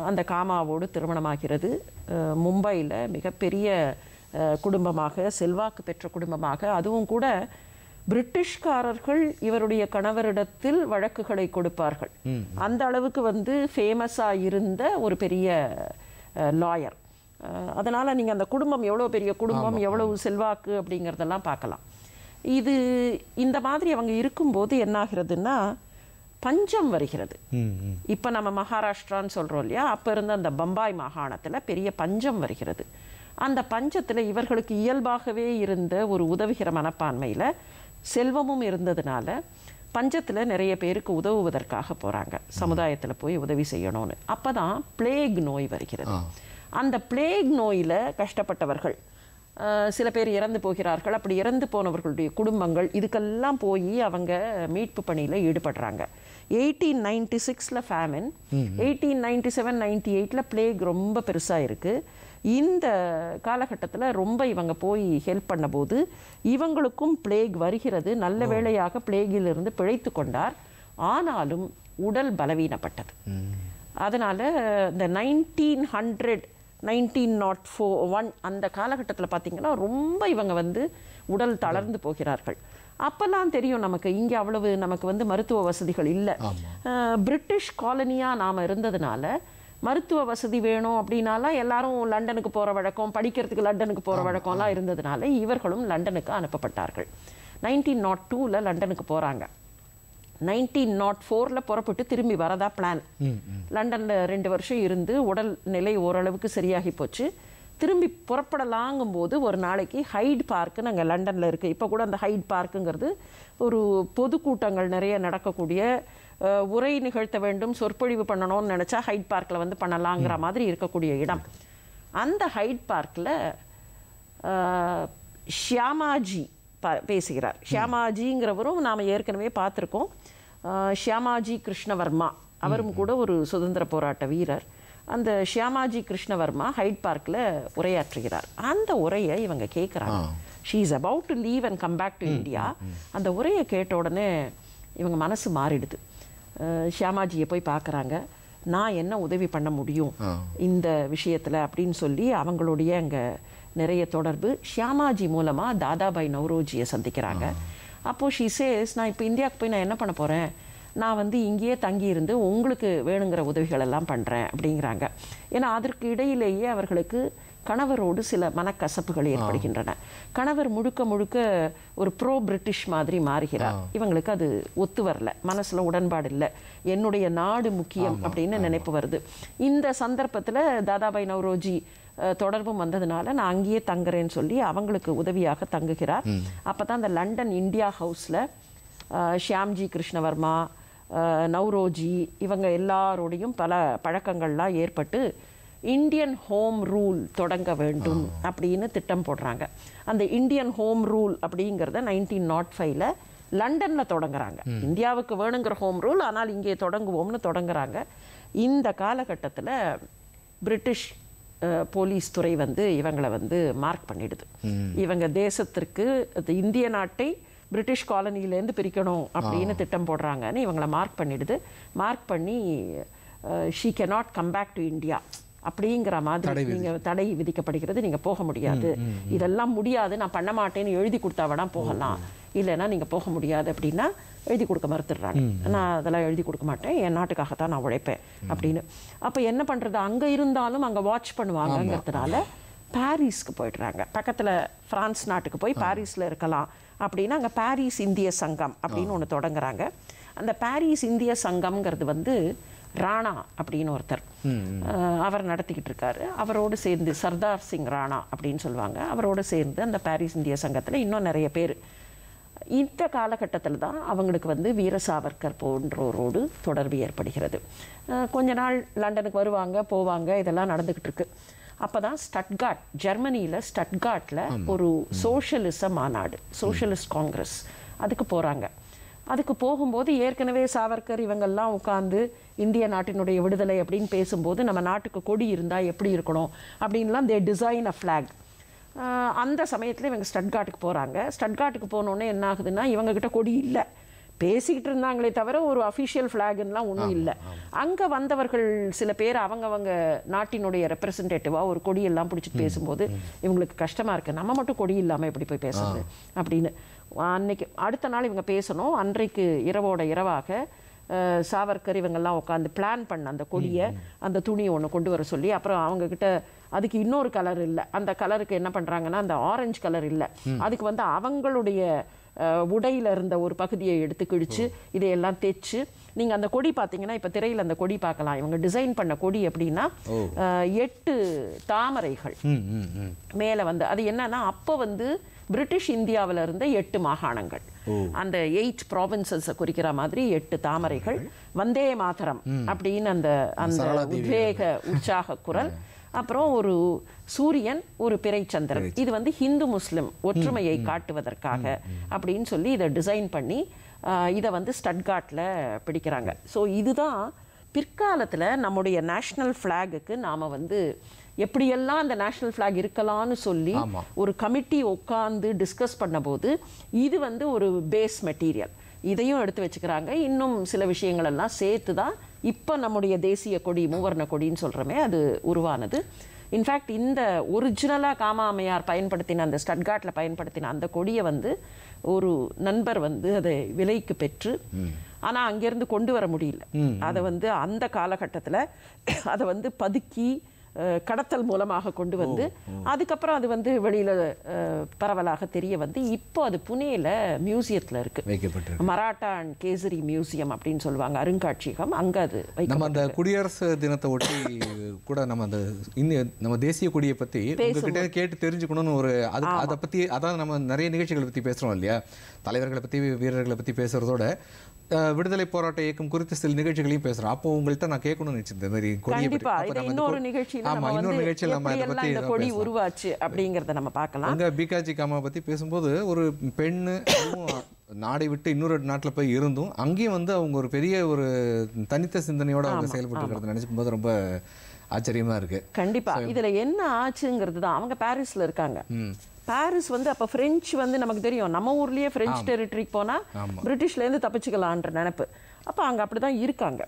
அந்த காமாவோடு திருமணமாகிறது மும்பையில் மிகப்பெரிய குடும்பமாக செல்வாக்கு பெற்ற குடும்பமாக அதுவும் கூட பிரிட்டிஷ்காரர்கள் இவருடைய கணவரிடத்தில் வழக்குகளை கொடுப்பார்கள் அந்த அளவுக்கு வந்து ஃபேமஸா இருந்த ஒரு பெரிய லாயர் அதனால நீங்க அந்த குடும்பம் எவ்வளவு பெரிய குடும்பம் எவ்வளவு செல்வாக்கு அப்படிங்கறதெல்லாம் பார்க்கலாம் இது இந்த மாதிரி அவங்க இருக்கும்போது என்னாகிறதுன்னா பஞ்சம் வருகிறது இப்போ நம்ம மகாராஷ்டிரான்னு சொல்கிறோம் இல்லையா அப்போ இருந்த அந்த பம்பாய் மாகாணத்தில் பெரிய பஞ்சம் வருகிறது அந்த பஞ்சத்தில் இவர்களுக்கு இயல்பாகவே இருந்த ஒரு உதவுகிற மனப்பான்மையில் செல்வமும் இருந்ததுனால பஞ்சத்தில் நிறைய பேருக்கு உதவுவதற்காக போகிறாங்க சமுதாயத்தில் போய் உதவி செய்யணும்னு அப்போ தான் பிளேக் நோய் வருகிறது அந்த பிளேக் நோயில் கஷ்டப்பட்டவர்கள் சில பேர் இறந்து போகிறார்கள் அப்படி இறந்து போனவர்களுடைய குடும்பங்கள் இதுக்கெல்லாம் போய் அவங்க மீட்பு பணியில் ஈடுபடுறாங்க எயிட்டீன் நைன்டி சிக்ஸில் famine eighteen ninety seven ninety எயிட்டில் பிளேக் ரொம்ப பெருசாக இருக்குது இந்த காலகட்டத்தில் ரொம்ப இவங்க போய் ஹெல்ப் பண்ணபோது இவங்களுக்கும் பிளேக் வருகிறது நல்ல வேளையாக பிளேகிலிருந்து பிழைத்து கொண்டார் ஆனாலும் உடல் பலவீனப்பட்டது அதனால் இந்த nineteen hundred nineteen naught four one அந்த காலகட்டத்தில் பார்த்திங்கன்னா ரொம்ப இவங்க வந்து உடல் தளர்ந்து போகிறார்கள் அப்போல்லாம் தெரியும் நமக்கு இங்கே அவ்வளவு நமக்கு வந்து மருத்துவ வசதிகள் இல்லை பிரிட்டிஷ் காலனியாக நாம் இருந்ததுனால மருத்துவ வசதி வேணும் அப்படின்னாலாம் எல்லாரும் லண்டனுக்கு போகிற வழக்கம் படிக்கிறதுக்கு லண்டனுக்கு போகிற வழக்கம்லாம் இருந்ததுனால இவர்களும் லண்டனுக்கு அனுப்பப்பட்டார்கள் நைன்டீன் நாட் டூவில் லண்டனுக்கு போகிறாங்க நைன்டீன் நாட் ஃபோரில் புறப்பட்டு திரும்பி வரதா பிளான் லண்டனில் ரெண்டு வருஷம் இருந்து உடல் நிலை ஓரளவுக்கு சரியாகி போச்சு திரும்பி புறப்படலாங்கும் போது ஒரு நாளைக்கு ஹைட் பார்க்கு நாங்கள் லண்டனில் இருக்குது இப்போ கூட அந்த ஹைட் பார்க்குங்கிறது ஒரு பொதுக்கூட்டங்கள் நிறைய நடக்கக்கூடிய உரை நிகழ்த்த வேண்டும் சொற்பொழிவு பண்ணணும்னு நினச்சா ஹைட் பார்க்கில் வந்து பண்ணலாங்கிற மாதிரி இருக்கக்கூடிய இடம் அந்த ஹைட் பார்க்கில் ஷியாமாஜி ப பேசுகிறார் ஷியாமாஜிங்கிறவரும் நாம் ஏற்கனவே பார்த்துருக்கோம் ஷியாமாஜி கிருஷ்ணவர்மா அவரும் கூட ஒரு சுதந்திர போராட்ட வீரர் அந்த ஷியாமாஜி கிருஷ்ணவர்மா ஹைட் பார்க்கில் உரையாற்றுகிறார் அந்த உரையை இவங்க கேட்குறாங்க she is about to leave and come back to India அந்த உரையை கேட்ட உடனே இவங்க மனசு மாறிடுது ஷியாமாஜியை போய் பார்க்குறாங்க நான் என்ன உதவி பண்ண முடியும் இந்த விஷயத்தில் அப்படின்னு சொல்லி அவங்களுடைய அங்கே நிறைய தொடர்பு ஷியாமாஜி மூலமாக தாதாபாய் நவ்ரோஜியை சந்திக்கிறாங்க அப்போது ஷி சேஸ் நான் இப்போ இந்தியாவுக்கு போய் நான் என்ன பண்ண போகிறேன் நான் வந்து இங்கேயே தங்கியிருந்து உங்களுக்கு வேணுங்கிற உதவிகள் எல்லாம் பண்ணுறேன் அப்படிங்கிறாங்க ஏன்னா அதற்கு இடையிலேயே அவர்களுக்கு கணவரோடு சில மனக்கசப்புகள் ஏற்படுகின்றன கணவர் முழுக்க முழுக்க ஒரு ப்ரோ பிரிட்டிஷ் மாதிரி மாறுகிறார் இவங்களுக்கு அது ஒத்து வரல மனசில் உடன்பாடு இல்லை என்னுடைய நாடு முக்கியம் அப்படின்னு நினைப்பு வருது இந்த சந்தர்ப்பத்தில் தாதாபாய் நவ்ரோஜி தொடர்பும் வந்ததுனால நான் அங்கேயே தங்குறேன்னு சொல்லி அவங்களுக்கு உதவியாக தங்குகிறார் அப்போ தான் அந்த லண்டன் இந்தியா ஹவுஸில் ஷியாம்ஜி கிருஷ்ணவர்மா நவ்ரோஜி இவங்க எல்லாரோடையும் பல பழக்கங்கள்லாம் ஏற்பட்டு இந்தியன் ஹோம் ரூல் தொடங்க வேண்டும் அப்படின்னு திட்டம் போடுறாங்க அந்த இந்தியன் ஹோம் ரூல் அப்படிங்கிறத நைன்டீன் நாட் ஃபைவ்ல லண்டனில் தொடங்குறாங்க இந்தியாவுக்கு வேணுங்கிற ஹோம் ரூல் ஆனால் இங்கே தொடங்குவோம்னு தொடங்குறாங்க இந்த காலகட்டத்தில் பிரிட்டிஷ் போலீஸ் துறை வந்து இவங்களை வந்து மார்க் பண்ணிடுது இவங்க தேசத்திற்கு இந்திய நாட்டை பிரிட்டிஷ் காலனியிலேருந்து பிரிக்கணும் அப்படின்னு திட்டம் போடுறாங்கன்னு இவங்களை மார்க் பண்ணிடுது மார்க் பண்ணி she can not come back to India அப்படிங்கிற மாதிரி நீங்கள் தடை விதிக்கப்படுகிறது நீங்கள் போக முடியாது இதெல்லாம் முடியாது நான் பண்ண மாட்டேன்னு எழுதி கொடுத்தா வேணா போகலாம் இல்லைன்னா நீங்கள் போக முடியாது அப்படின்னா எழுதி கொடுக்க மறுத்துடுறாங்க நான் அதெல்லாம் எழுதி கொடுக்க மாட்டேன் என் நாட்டுக்காகத்தான் நான் உழைப்பேன் அப்படின்னு அப்போ என்ன பண்ணுறது அங்கே இருந்தாலும் அங்கே வாட்ச் பண்ணுவாங்கங்கிறதுனால பாரிஸ்க்கு போயிடுறாங்க பக்கத்தில் ஃப்ரான்ஸ் நாட்டுக்கு போய் பாரிஸில் இருக்கலாம் அப்படின்னா அங்கே பாரிஸ் இந்திய சங்கம் அப்படின்னு ஒன்று தொடங்குறாங்க அந்த பாரிஸ் இந்திய சங்கம்ங்கிறது வந்து ராணா அப்படின்னு ஒருத்தர் அவர் நடத்திக்கிட்டு இருக்காரு அவரோடு சேர்ந்து சர்தார் சிங் ராணா அப்படின்னு சொல்லுவாங்க அவரோடு சேர்ந்து அந்த பாரிஸ் இந்திய சங்கத்தில் இன்னும் நிறைய பேர் இந்த காலகட்டத்தில் தான் அவங்களுக்கு வந்து வீர சாவர்கர் போன்றோரோடு தொடர்பு ஏற்படுகிறது கொஞ்ச நாள் லண்டனுக்கு வருவாங்க போவாங்க இதெல்லாம் நடந்துக்கிட்டு இருக்கு அப்போ தான் ஸ்டட்காட் ஜெர்மனியில் ஸ்டட்காட்டில் ஒரு சோஷலிச மாநாடு சோஷலிஸ்ட் காங்கிரஸ் அதுக்கு போகிறாங்க அதுக்கு போகும்போது ஏற்கனவே சாவர்கர் இவங்கெல்லாம் உட்காந்து இந்திய நாட்டினுடைய விடுதலை அப்படின்னு பேசும்போது நம்ம நாட்டுக்கு கொடி இருந்தால் எப்படி இருக்கணும் அப்படின்லாம் தே டிசைன் அ ஃப்ளாக் அந்த சமயத்தில் இவங்க ஸ்டட்காட்டுக்கு போகிறாங்க ஸ்டட்காட்டுக்கு போனோடனே என்ன ஆகுதுன்னா இவங்கக்கிட்ட கொடி இல்லை பேசிக்கிட்டு இருந்தாங்களே தவிர ஒரு அஃபிஷியல் ஃப்ளாகுன்னெலாம் ஒன்றும் இல்லை அங்கே வந்தவர்கள் சில பேர் அவங்கவங்க நாட்டினுடைய ரெப்ரசன்டேட்டிவாக ஒரு கொடியெல்லாம் பிடிச்சிட்டு பேசும்போது இவங்களுக்கு கஷ்டமாக இருக்குது நம்ம மட்டும் கொடி இல்லாமல் எப்படி போய் பேசுறது அப்படின்னு அன்னைக்கு அடுத்த நாள் இவங்க பேசணும் அன்றைக்கு இரவோட இரவாக சாவர்கர் இவங்கெல்லாம் உட்காந்து பிளான் பண்ண அந்த கொடியை அந்த துணியை ஒன்று கொண்டு வர சொல்லி அப்புறம் அவங்கக்கிட்ட அதுக்கு இன்னொரு கலர் இல்லை அந்த கலருக்கு என்ன பண்ணுறாங்கன்னா அந்த ஆரஞ்சு கலர் இல்லை அதுக்கு வந்து அவங்களுடைய உடையில் இருந்த ஒரு பகுதியை எடுத்து கிழிச்சு இதையெல்லாம் தைச்சு நீங்கள் அந்த கொடி பார்த்தீங்கன்னா இப்போ திரையில் அந்த கொடி பார்க்கலாம் இவங்க டிசைன் பண்ண கொடி எப்படின்னா எட்டு தாமரைகள் மேலே வந்து அது என்னன்னா அப்போ வந்து பிரிட்டிஷ் இந்தியாவில் இருந்த எட்டு மாகாணங்கள் அந்த எயிட் ப்ராவின்சஸை குறிக்கிற மாதிரி எட்டு தாமரைகள் வந்தே மாதரம் அப்படின்னு அந்த அந்த உத்வேக உற்சாக குரல் அப்புறம் ஒரு சூரியன் ஒரு பிறைச்சந்திரன் இது வந்து ஹிந்து முஸ்லிம் ஒற்றுமையை காட்டுவதற்காக அப்படின்னு சொல்லி இதை டிசைன் பண்ணி இதை வந்து ஸ்டட்காட்டில் பிடிக்கிறாங்க ஸோ இதுதான் பிற்காலத்தில் நம்முடைய நேஷ்னல் ஃப்ளாகுக்கு நாம் வந்து எப்படியெல்லாம் அந்த நேஷனல் ஃப்ளாக் இருக்கலாம்னு சொல்லி ஒரு கமிட்டி உட்காந்து டிஸ்கஸ் பண்ணபோது இது வந்து ஒரு பேஸ் மெட்டீரியல் இதையும் எடுத்து வச்சுக்கிறாங்க இன்னும் சில விஷயங்கள் எல்லாம் சேர்த்து தான் இப்போ நம்முடைய தேசிய கொடி மூவர்ண கொடின்னு சொல்கிறோமே அது உருவானது இன்ஃபேக்ட் இந்த ஒரிஜினலாக காமாமையார் பயன்படுத்தின அந்த ஸ்டட்காட்டில் பயன்படுத்தின அந்த கொடியை வந்து ஒரு நண்பர் வந்து அதை விலைக்கு பெற்று ஆனால் அங்கேருந்து கொண்டு வர முடியல அதை வந்து அந்த காலகட்டத்தில் அதை வந்து பதுக்கி கடத்தல் மூலமாக கொண்டு வந்து அதுக்கப்புறம் அது வந்து வெளியில பரவலாக தெரிய வந்து இப்போ அது புனேல மியூசியத்தில் இருக்கு மராட்டா அண்ட் கேசரி மியூசியம் அப்படின்னு சொல்லுவாங்க அருங்காட்சியகம் அங்க அது நம்ம அந்த குடியரசு தினத்தை ஒட்டி கூட நம்ம அந்த இந்திய நம்ம தேசிய கொடியை பத்தி உங்ககிட்ட கேட்டு தெரிஞ்சுக்கணும்னு ஒரு அது அதை பத்தி அதான் நம்ம நிறைய நிகழ்ச்சிகளை பத்தி பேசுறோம் இல்லையா தலைவர்களை பத்தி வீரர்களை பத்தி பேசுறதோட விடுதலை போராட்ட இயக்கம் குறித்து சில நிகழ்ச்சிகளையும் பேசுறோம் அப்போ உங்கள்கிட்ட நான் கேட்கணும்னு நினைச்சேன் மாதிரி இன்னொரு நிகழ்ச்சியில நம்ம இன்னொரு நம்ம இதை பத்தி கொடி உருவாச்சு அப்படிங்கறத நம்ம பார்க்கலாம் அங்க பிகாஜி காமா பத்தி பேசும்போது ஒரு பெண்ணு நாடை விட்டு இன்னொரு நாட்டில் போய் இருந்தும் அங்கேயும் வந்து அவங்க ஒரு பெரிய ஒரு தனித்த சிந்தனையோட அவங்க செயல்பட்டு நினைக்கும் போது ரொம்ப ஆச்சரியமா இருக்கு கண்டிப்பா இதுல என்ன ஆச்சுங்கிறது தான் அவங்க பாரிஸ்ல இருக்காங்க பாரிஸ் வந்து அப்போ ஃப்ரெஞ்சு வந்து நமக்கு தெரியும் நம்ம ஊர்லேயே ஃப்ரெஞ்சு டெரிட்டரிக்கு போனால் பிரிட்டிஷ்லேருந்து தப்பிச்சுக்கலான்ற நினப்பு அப்போ அங்கே அப்படி தான் இருக்காங்க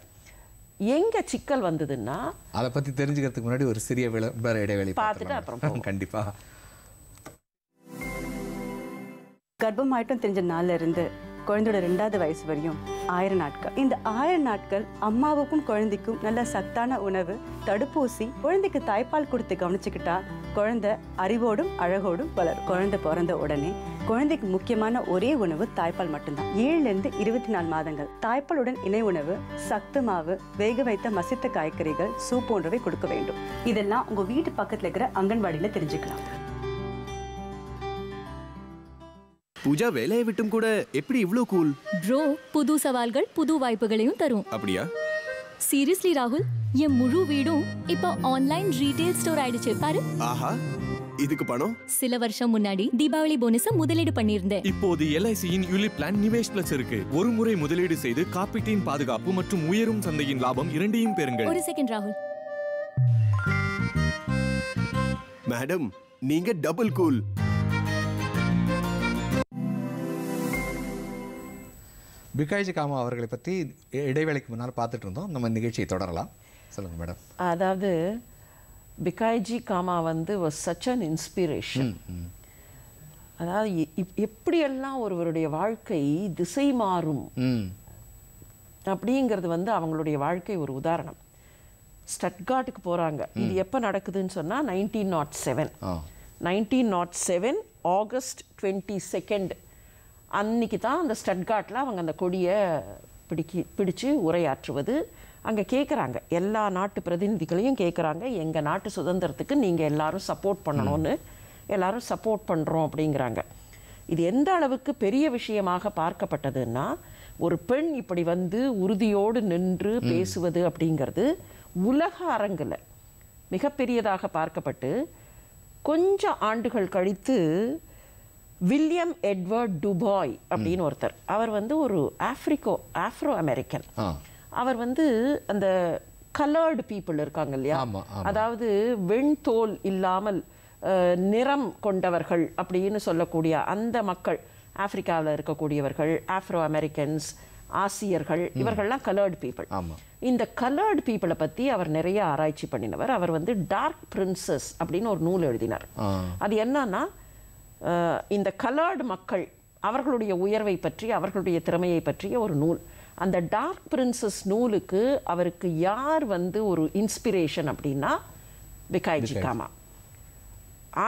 எங்கே சிக்கல் வந்ததுன்னா அதை பற்றி தெரிஞ்சுக்கிறதுக்கு முன்னாடி ஒரு சிறிய விளம்பர இடைவெளி பார்த்துட்டு அப்புறம் கண்டிப்பாக கர்ப்பமாயிட்டம் தெரிஞ்ச நாள்ல இருந்து குழந்தையோட ரெண்டாவது வயசு வரையும் ஆயிரம் நாட்கள் இந்த ஆயிரம் நாட்கள் அம்மாவுக்கும் குழந்தைக்கும் நல்ல சத்தான உணவு தடுப்பூசி குழந்தைக்கு தாய்ப்பால் கொடுத்து கவனிச்சுக்கிட்டா குழந்தை அறிவோடும் அழகோடும் வளரும் குழந்தை பிறந்த உடனே குழந்தைக்கு முக்கியமான ஒரே உணவு தாய்ப்பால் மட்டும்தான் இருந்து இருபத்தி நாலு மாதங்கள் தாய்ப்பாலுடன் இணை உணவு சத்து மாவு வேக வைத்த மசித்த காய்கறிகள் சூப் போன்றவை கொடுக்க வேண்டும் இதெல்லாம் உங்கள் வீட்டு பக்கத்தில் இருக்கிற அங்கன்வாடியில் தெரிஞ்சுக்கலாம் பூஜா வேலையை விட்டும் கூட எப்படி இவ்வளவு கூல் ப்ரோ புது சவால்கள் புது வாய்ப்புகளையும் தரும் அப்படியா சீரியஸ்லி ராகுல் என் முழு வீடும் இப்போ ஆன்லைன் ரீட்டைல் ஸ்டோர் ஆயிடுச்சு பாரு ஆஹா இதுக்கு பணம் சில வருஷம் முன்னாடி தீபாவளி போனஸ முதலீடு பண்ணியிருந்தேன் இப்போது எல்ஐசியின் யூலி பிளான் நிவேஷ் பிளஸ் இருக்கு ஒரு முறை முதலீடு செய்து காப்பீட்டின் பாதுகாப்பு மற்றும் உயரும் சந்தையின் லாபம் இரண்டையும் பெறுங்கள் ஒரு செகண்ட் ராகுல் மேடம் நீங்க டபுள் கூல் பிகாஜி காமா அவர்களை பற்றி இடைவேளைக்கு முன்னால் பார்த்துட்டு இருந்தோம் நம்ம நிகழ்ச்சியை தொடரலாம் சொல்லுங்கள் மேடம் அதாவது பிகாய்ஜி காமா வந்து ஒரு சச் அன் இன்ஸ்பிரேஷன் அதாவது எப்படியெல்லாம் ஒருவருடைய வாழ்க்கை திசை மாறும் அப்படிங்கிறது வந்து அவங்களுடைய வாழ்க்கை ஒரு உதாரணம் ஸ்டட்காட்டுக்கு போகிறாங்க இது எப்போ நடக்குதுன்னு சொன்னால் nineteen naught seven nineteen naught seven August twenty second அன்னைக்கு தான் அந்த ஸ்டட்காட்டில் அவங்க அந்த கொடியை பிடிக்கி பிடிச்சு உரையாற்றுவது அங்கே கேட்குறாங்க எல்லா நாட்டு பிரதிநிதிகளையும் கேட்குறாங்க எங்கள் நாட்டு சுதந்திரத்துக்கு நீங்கள் எல்லாரும் சப்போர்ட் பண்ணணும்னு எல்லாரும் சப்போர்ட் பண்ணுறோம் அப்படிங்கிறாங்க இது எந்த அளவுக்கு பெரிய விஷயமாக பார்க்கப்பட்டதுன்னா ஒரு பெண் இப்படி வந்து உறுதியோடு நின்று பேசுவது அப்படிங்கிறது உலக அரங்கில் மிகப்பெரியதாக பார்க்கப்பட்டு கொஞ்சம் ஆண்டுகள் கழித்து வில்லியம் எட்வர்ட் டுபாய் அப்படின்னு ஒருத்தர் அவர் வந்து ஒரு ஆப்ரிக்கோ ஆஃப்ரோ அமெரிக்கன் அவர் வந்து அந்த கலர்டு பீப்புள் இருக்காங்க இல்லையா அதாவது வெண்தோல் இல்லாமல் நிறம் கொண்டவர்கள் அப்படின்னு சொல்லக்கூடிய அந்த மக்கள் ஆப்பிரிக்காவில் இருக்கக்கூடியவர்கள் ஆஃப்ரோ அமெரிக்கன்ஸ் ஆசியர்கள் இவர்கள்லாம் கலர்டு பீப்புள் இந்த கலர்டு பீப்புளை பற்றி அவர் நிறைய ஆராய்ச்சி பண்ணினவர் அவர் வந்து டார்க் பிரின்சஸ் அப்படின்னு ஒரு நூல் எழுதினார் அது என்னன்னா இந்த கலர்டு மக்கள் அவர்களுடைய உயர்வை பற்றி அவர்களுடைய திறமையை பற்றிய ஒரு நூல் அந்த டார்க் பிரின்சஸ் நூலுக்கு அவருக்கு யார் வந்து ஒரு இன்ஸ்பிரேஷன் அப்படின்னா பிகாய்ஜி காமா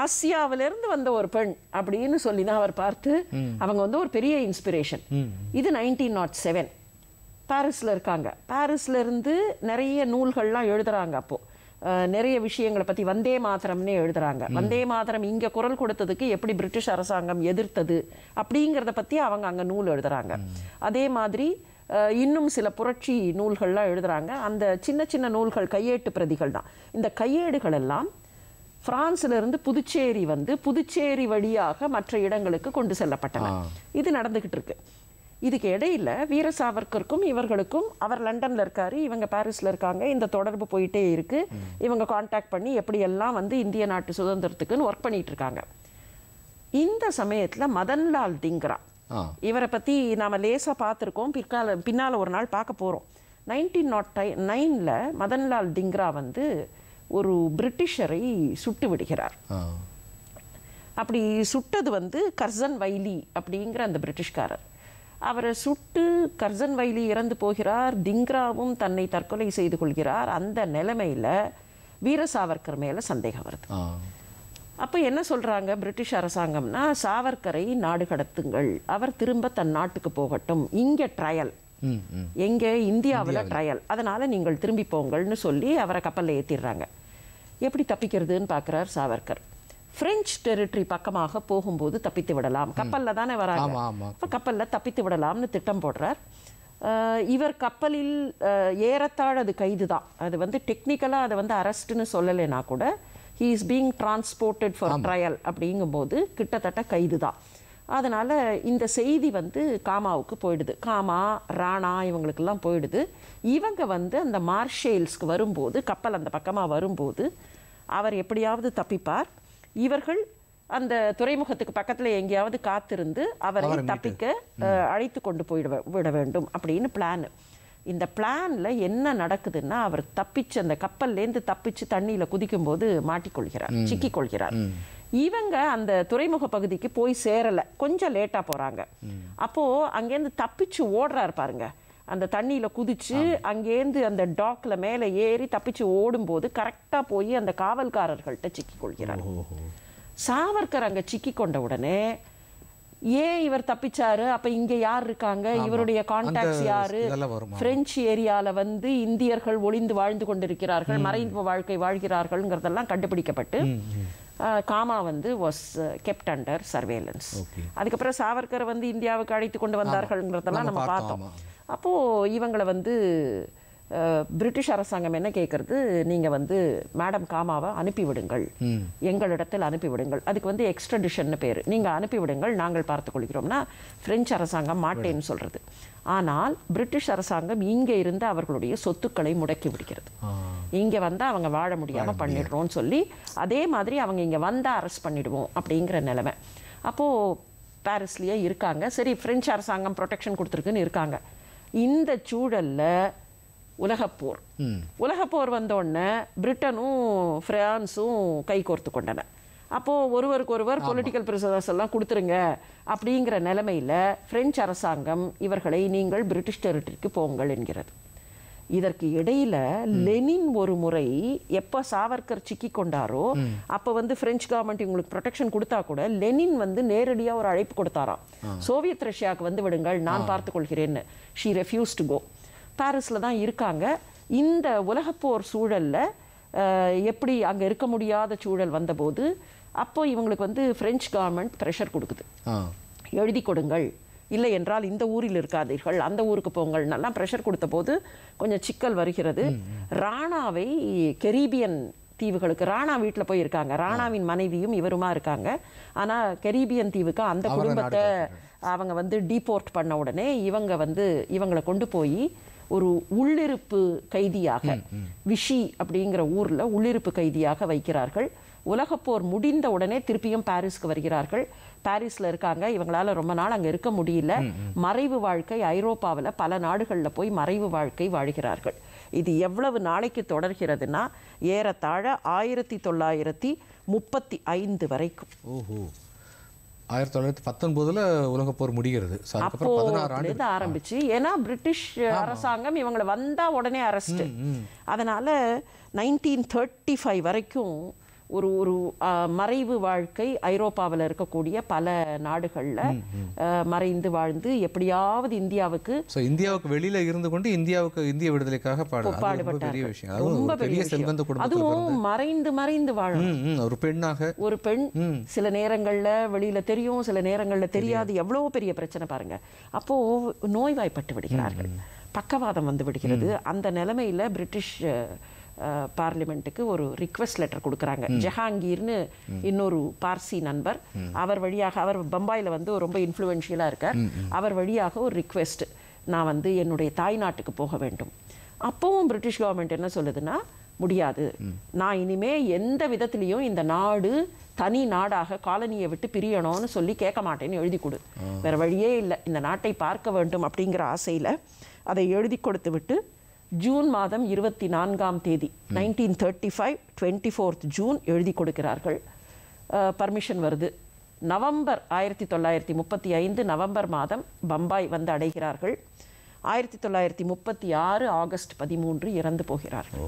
ஆசியாவிலிருந்து வந்த ஒரு பெண் அப்படின்னு சொல்லி தான் அவர் பார்த்து அவங்க வந்து ஒரு பெரிய இன்ஸ்பிரேஷன் இது நைன்டீன் நாட் செவன் பாரிஸில் இருக்காங்க பாரிஸ்லேருந்து நிறைய நூல்கள்லாம் எழுதுகிறாங்க அப்போது நிறைய விஷயங்களை பற்றி வந்தே மாத்திரம்னே எழுதுறாங்க வந்தே மாத்திரம் இங்கே குரல் கொடுத்ததுக்கு எப்படி பிரிட்டிஷ் அரசாங்கம் எதிர்த்தது அப்படிங்கிறத பற்றி அவங்க அங்கே நூல் எழுதுறாங்க அதே மாதிரி இன்னும் சில புரட்சி நூல்கள்லாம் எழுதுறாங்க அந்த சின்ன சின்ன நூல்கள் கையேட்டு பிரதிகள் தான் இந்த கையேடுகள் எல்லாம் இருந்து புதுச்சேரி வந்து புதுச்சேரி வழியாக மற்ற இடங்களுக்கு கொண்டு செல்லப்பட்டன இது நடந்துக்கிட்டு இருக்கு இதுக்கு இடையில் வீர சாவர்க்கருக்கும் இவர்களுக்கும் அவர் லண்டனில் இருக்கார் இவங்க பாரிஸில் இருக்காங்க இந்த தொடர்பு போயிட்டே இருக்குது இவங்க காண்டாக்ட் பண்ணி எப்படியெல்லாம் வந்து இந்திய நாட்டு சுதந்திரத்துக்குன்னு ஒர்க் பண்ணிகிட்டு இருக்காங்க இந்த சமயத்தில் மதன்லால் டிங்ரா இவரை பற்றி நாம் லேசாக பார்த்துருக்கோம் பிற்கால பின்னால் ஒரு நாள் பார்க்க போகிறோம் நைன்டீன் நாட் டை நைனில் மதன்லால் டிங்ரா வந்து ஒரு பிரிட்டிஷரை சுட்டு விடுகிறார் அப்படி சுட்டது வந்து கர்சன் வைலி அப்படிங்கிற அந்த பிரிட்டிஷ்காரர் அவரை சுட்டு கர்சன் வயலி இறந்து போகிறார் திங்கராவும் தன்னை தற்கொலை செய்து கொள்கிறார் அந்த நிலைமையில் வீர சாவர்கர் மேலே சந்தேகம் வருது அப்போ என்ன சொல்கிறாங்க பிரிட்டிஷ் அரசாங்கம்னா சாவர்கரை நாடு கடத்துங்கள் அவர் திரும்ப தன் நாட்டுக்கு போகட்டும் இங்கே ட்ரையல் எங்கே இந்தியாவில் ட்ரையல் அதனால் நீங்கள் திரும்பி போங்கள்னு சொல்லி அவரை கப்பலில் ஏற்றிடுறாங்க எப்படி தப்பிக்கிறதுன்னு பார்க்குறார் சாவர்கர் பிரெஞ்சு டெரிட்டரி பக்கமாக போகும்போது தப்பித்து விடலாம் கப்பலில் தானே வராங்க இப்போ கப்பலில் தப்பித்து விடலாம்னு திட்டம் போடுறார் இவர் கப்பலில் ஏறத்தாழ அது கைது தான் அது வந்து டெக்னிக்கலாக அதை வந்து அரெஸ்ட்னு சொல்லலைன்னா கூட he is being transported for trial அப்படிங்கும்போது கிட்டத்தட்ட கைது தான் அதனால் இந்த செய்தி வந்து காமாவுக்கு போயிடுது காமா ராணா இவங்களுக்கெல்லாம் போயிடுது இவங்க வந்து அந்த மார்ஷேல்ஸ்க்கு வரும்போது கப்பல் அந்த பக்கமாக வரும்போது அவர் எப்படியாவது தப்பிப்பார் இவர்கள் அந்த துறைமுகத்துக்கு பக்கத்தில் எங்கேயாவது காத்திருந்து அவரை தப்பிக்க அழைத்து கொண்டு போயிட விட வேண்டும் அப்படின்னு பிளான் இந்த பிளானில் என்ன நடக்குதுன்னா அவர் தப்பிச்சு அந்த கப்பல்லேருந்து தப்பிச்சு தண்ணியில் குதிக்கும்போது மாட்டிக்கொள்கிறார் சிக்கிக்கொள்கிறார் இவங்க அந்த துறைமுக பகுதிக்கு போய் சேரலை கொஞ்சம் லேட்டாக போகிறாங்க அப்போது அங்கேருந்து தப்பிச்சு ஓடுறாரு பாருங்கள் அந்த தண்ணியில் குதிச்சு அங்கேருந்து அந்த டாக்ல மேலே ஏறி தப்பிச்சு ஓடும்போது கரெக்டாக போய் அந்த காவல்காரர்கள்ட்ட சிக்கி கொள்கிறார் சாவர்கர் அங்கே சிக்கி கொண்ட உடனே ஏன் இவர் தப்பிச்சாரு அப்ப இங்க யார் இருக்காங்க இவருடைய கான்டாக்ட்ஸ் யாரு பிரெஞ்சு ஏரியால வந்து இந்தியர்கள் ஒளிந்து வாழ்ந்து கொண்டிருக்கிறார்கள் மறைந்த வாழ்க்கை வாழ்கிறார்கள்ங்கிறதெல்லாம் கண்டுபிடிக்கப்பட்டு காமா வந்து வாஸ் கெப்ட் அண்டர் சர்வேலன்ஸ் அதுக்கப்புறம் சாவர்கரை வந்து இந்தியாவுக்கு அழைத்து கொண்டு வந்தார்கள்ங்கிறதெல்லாம் நம்ம பார்த்தோம் அப்போது இவங்களை வந்து பிரிட்டிஷ் அரசாங்கம் என்ன கேட்குறது நீங்கள் வந்து மேடம் காமாவை அனுப்பிவிடுங்கள் எங்களிடத்தில் அனுப்பிவிடுங்கள் அதுக்கு வந்து எக்ஸ்ட்ரடிஷன் பேர் நீங்கள் அனுப்பிவிடுங்கள் நாங்கள் பார்த்துக்கொள்கிறோம்னா ஃப்ரெஞ்சு அரசாங்கம் மாட்டேன்னு சொல்கிறது ஆனால் பிரிட்டிஷ் அரசாங்கம் இங்கே இருந்து அவர்களுடைய சொத்துக்களை முடக்கி விடுகிறது இங்கே வந்தால் அவங்க வாழ முடியாமல் பண்ணிடுறோம்னு சொல்லி அதே மாதிரி அவங்க இங்கே வந்தால் அரெஸ்ட் பண்ணிடுவோம் அப்படிங்கிற நிலைமை அப்போது பாரிஸ்லேயே இருக்காங்க சரி ஃப்ரெஞ்சு அரசாங்கம் ப்ரொடெக்ஷன் கொடுத்துருக்குன்னு இருக்காங்க இந்த சூழல்ல உலகப்போர் உலகப்போர் வந்தோடனே பிரிட்டனும் பிரான்ஸும் கை கோர்த்து கொண்டன அப்போ ஒருவருக்கு ஒருவர் பொலிட்டிக்கல் பிரிசனர்ஸ் எல்லாம் கொடுத்துருங்க அப்படிங்கிற நிலைமையில் பிரெஞ்சு அரசாங்கம் இவர்களை நீங்கள் பிரிட்டிஷ் டெரிட்டரிக்கு போங்கள் என்கிறது இதற்கு இடையில லெனின் ஒரு முறை எப்போ சாவர்கர் சிக்கி கொண்டாரோ அப்போ வந்து பிரெஞ்சு கவர்மெண்ட் இவங்களுக்கு ப்ரொடெக்ஷன் கொடுத்தா கூட லெனின் வந்து நேரடியா ஒரு அழைப்பு கொடுத்தாராம் சோவியத் ரஷ்யாவுக்கு வந்து விடுங்கள் நான் பார்த்து கொள்கிறேன்னு ஷீ ரெஃப்யூஸ் டு கோ தான் இருக்காங்க இந்த உலகப்போர் சூழல்ல எப்படி அங்க இருக்க முடியாத சூழல் வந்தபோது அப்போ இவங்களுக்கு வந்து பிரெஞ்சு கவர்மெண்ட் ப்ரெஷர் கொடுக்குது எழுதி கொடுங்கள் இல்லை என்றால் இந்த ஊரில் இருக்காதீர்கள் அந்த ஊருக்கு நல்லா ப்ரெஷர் கொடுத்த போது கொஞ்சம் சிக்கல் வருகிறது ராணாவை கெரீபியன் தீவுகளுக்கு ராணா வீட்டில் போய் இருக்காங்க ராணாவின் மனைவியும் இவருமா இருக்காங்க ஆனால் கெரீபியன் தீவுக்கு அந்த குடும்பத்தை அவங்க வந்து டீபோர்ட் பண்ண உடனே இவங்க வந்து இவங்களை கொண்டு போய் ஒரு உள்ளிருப்பு கைதியாக விஷி அப்படிங்கிற ஊரில் உள்ளிருப்பு கைதியாக வைக்கிறார்கள் உலகப்போர் முடிந்த உடனே திருப்பியும் பாரிஸ்க்கு வருகிறார்கள் பாரிஸில் இருக்காங்க இவங்களால ரொம்ப நாள் அங்கே இருக்க முடியல மறைவு வாழ்க்கை ஐரோப்பாவில் பல நாடுகளில் போய் மறைவு வாழ்க்கை வாழ்கிறார்கள் இது எவ்வளவு நாளைக்கு தொடர்கிறதுனா ஏறத்தாழ ஆயிரத்தி தொள்ளாயிரத்தி முப்பத்தி ஐந்து வரைக்கும் ஓஹோ ஆயிரத்தி தொள்ளாயிரத்தி பத்தொன்பதுல உலகப்போர் முடிகிறது அப்போது ஆரம்பிச்சு ஏன்னா பிரிட்டிஷ் அரசாங்கம் இவங்களை வந்தா உடனே அரெஸ்ட் அதனால நைன்டீன் தேர்ட்டி ஃபைவ் வரைக்கும் ஒரு ஒரு மறைவு வாழ்க்கை ஐரோப்பாவில் இருக்கக்கூடிய பல நாடுகளில் மறைந்து வாழ்ந்து எப்படியாவது இந்தியாவுக்கு இந்தியாவுக்கு வெளியில இருந்து கொண்டு இந்தியாவுக்கு இந்திய விடுதலைக்காக பெரிய அதுவும் மறைந்து மறைந்து வாழும் ஒரு பெண்ணாக ஒரு பெண் சில நேரங்களில் வெளியில தெரியும் சில நேரங்களில் தெரியாது எவ்வளோ பெரிய பிரச்சனை பாருங்க அப்போ நோய்வாய்ப்பட்டு விடுகிறார்கள் பக்கவாதம் வந்து விடுகிறது அந்த நிலைமையில பிரிட்டிஷ் பார்லிமெண்ட்டுக்கு ஒரு ரிக்வெஸ்ட் லெட்டர் கொடுக்குறாங்க ஜஹாங்கீர்னு இன்னொரு பார்சி நண்பர் அவர் வழியாக அவர் பம்பாயில் வந்து ரொம்ப இன்ஃப்ளூயன்ஷியலாக இருக்கார் அவர் வழியாக ஒரு ரிக்வெஸ்ட் நான் வந்து என்னுடைய தாய்நாட்டுக்கு போக வேண்டும் அப்பவும் பிரிட்டிஷ் கவர்மெண்ட் என்ன சொல்லுதுன்னா முடியாது நான் இனிமே எந்த விதத்திலையும் இந்த நாடு தனி நாடாக காலனியை விட்டு பிரியணும்னு சொல்லி கேட்க மாட்டேன்னு எழுதி கொடு வேறு வழியே இல்லை இந்த நாட்டை பார்க்க வேண்டும் அப்படிங்கிற ஆசையில் அதை எழுதி கொடுத்து விட்டு ஜூன் மாதம் இருபத்தி நான்காம் தேதி nineteen thirty five twenty fourth June எழுதி கொடுக்கிறார்கள் பர்மிஷன் வருது நவம்பர் ஆயிரத்தி தொள்ளாயிரத்தி முப்பத்தி ஐந்து நவம்பர் மாதம் பம்பாய் வந்து அடைகிறார்கள் ஆயிரத்தி தொள்ளாயிரத்தி முப்பத்தி ஆறு ஆகஸ்ட் பதிமூன்று இறந்து போகிறார்கள்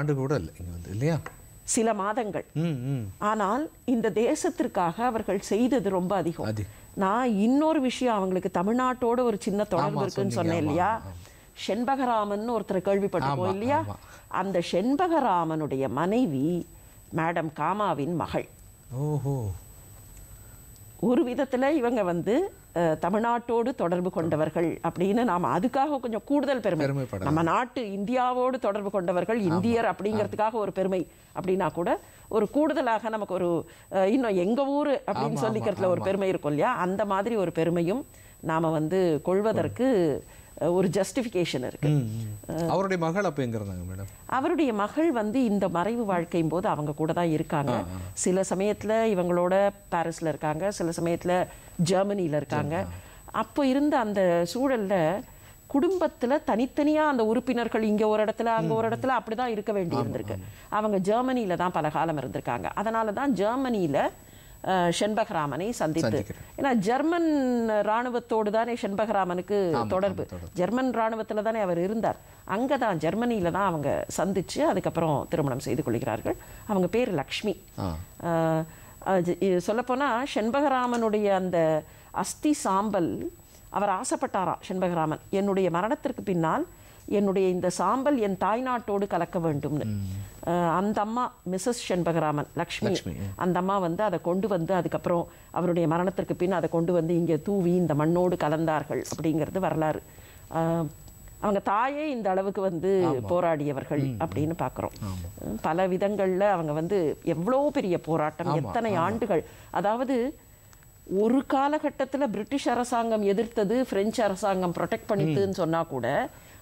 ஆண்டு கூட இல்லையா சில மாதங்கள் ஆனால் இந்த தேசத்திற்காக அவர்கள் செய்தது ரொம்ப அதிகம் நான் இன்னொரு விஷயம் அவங்களுக்கு தமிழ்நாட்டோட ஒரு சின்ன தொடர்பு இருக்குன்னு சொன்னேன் இல்லையா செண்பகராமன் ஒருத்தர் கேள்விப்பட்டிருக்கோம் இல்லையா அந்த செண்பகராமனுடைய மனைவி மேடம் காமாவின் மகள் ஓஹோ ஒரு விதத்தில் இவங்க வந்து தமிழ்நாட்டோடு தொடர்பு கொண்டவர்கள் அப்படின்னு நாம் அதுக்காக கொஞ்சம் கூடுதல் பெருமை நம்ம நாட்டு இந்தியாவோடு தொடர்பு கொண்டவர்கள் இந்தியர் அப்படிங்கிறதுக்காக ஒரு பெருமை அப்படின்னா கூட ஒரு கூடுதலாக நமக்கு ஒரு இன்னும் எங்கள் ஊர் அப்படின்னு சொல்லிக்கிறதுல ஒரு பெருமை இருக்கும் இல்லையா அந்த மாதிரி ஒரு பெருமையும் நாம் வந்து கொள்வதற்கு ஒரு ஜஸ்டிஃபிகேஷன் இருக்கு அவருடைய மகள் அப்போ எங்க இருந்தாங்க மேடம் அவருடைய மகள் வந்து இந்த மறைவு வாழ்க்கையும் போது அவங்க கூட தான் இருக்காங்க சில சமயத்தில் இவங்களோட பாரிஸில் இருக்காங்க சில சமயத்தில் ஜெர்மனியில் இருக்காங்க அப்போ இருந்த அந்த சூழலில் குடும்பத்தில் தனித்தனியாக அந்த உறுப்பினர்கள் இங்கே ஒரு இடத்துல அங்கே ஒரு இடத்துல அப்படி தான் இருக்க வேண்டி இருந்திருக்கு அவங்க ஜெர்மனியில் தான் பல காலம் இருந்திருக்காங்க அதனால தான் ஜெர்மனியில் ஷென்பகராமனை சந்தித்து ஏன்னா ஜெர்மன் இராணுவத்தோடு தானே ஷென்பகராமனுக்கு தொடர்பு ஜெர்மன் இராணுவத்தில் தானே அவர் இருந்தார் அங்கே தான் ஜெர்மனியில் தான் அவங்க சந்தித்து அதுக்கப்புறம் திருமணம் செய்து கொள்கிறார்கள் அவங்க பேர் லக்ஷ்மி சொல்லப்போனால் ஷெண்பகராமனுடைய அந்த அஸ்தி சாம்பல் அவர் ஆசைப்பட்டாரா ஷெண்பகராமன் என்னுடைய மரணத்திற்கு பின்னால் என்னுடைய இந்த சாம்பல் என் தாய்நாட்டோடு கலக்க வேண்டும்னு அந்த அம்மா மிஸ்ஸஸ் செண்பகராமன் லக்ஷ்மி அந்த அம்மா வந்து அதை கொண்டு வந்து அதுக்கப்புறம் அவருடைய மரணத்திற்கு பின் அதை கொண்டு வந்து இங்கே தூவி இந்த மண்ணோடு கலந்தார்கள் அப்படிங்கிறது வரலாறு அவங்க தாயே இந்த அளவுக்கு வந்து போராடியவர்கள் அப்படின்னு பார்க்குறோம் பல விதங்களில் அவங்க வந்து எவ்வளோ பெரிய போராட்டம் எத்தனை ஆண்டுகள் அதாவது ஒரு காலகட்டத்தில் பிரிட்டிஷ் அரசாங்கம் எதிர்த்தது பிரெஞ்சு அரசாங்கம் ப்ரொடெக்ட் பண்ணித்துன்னு சொன்னால் கூட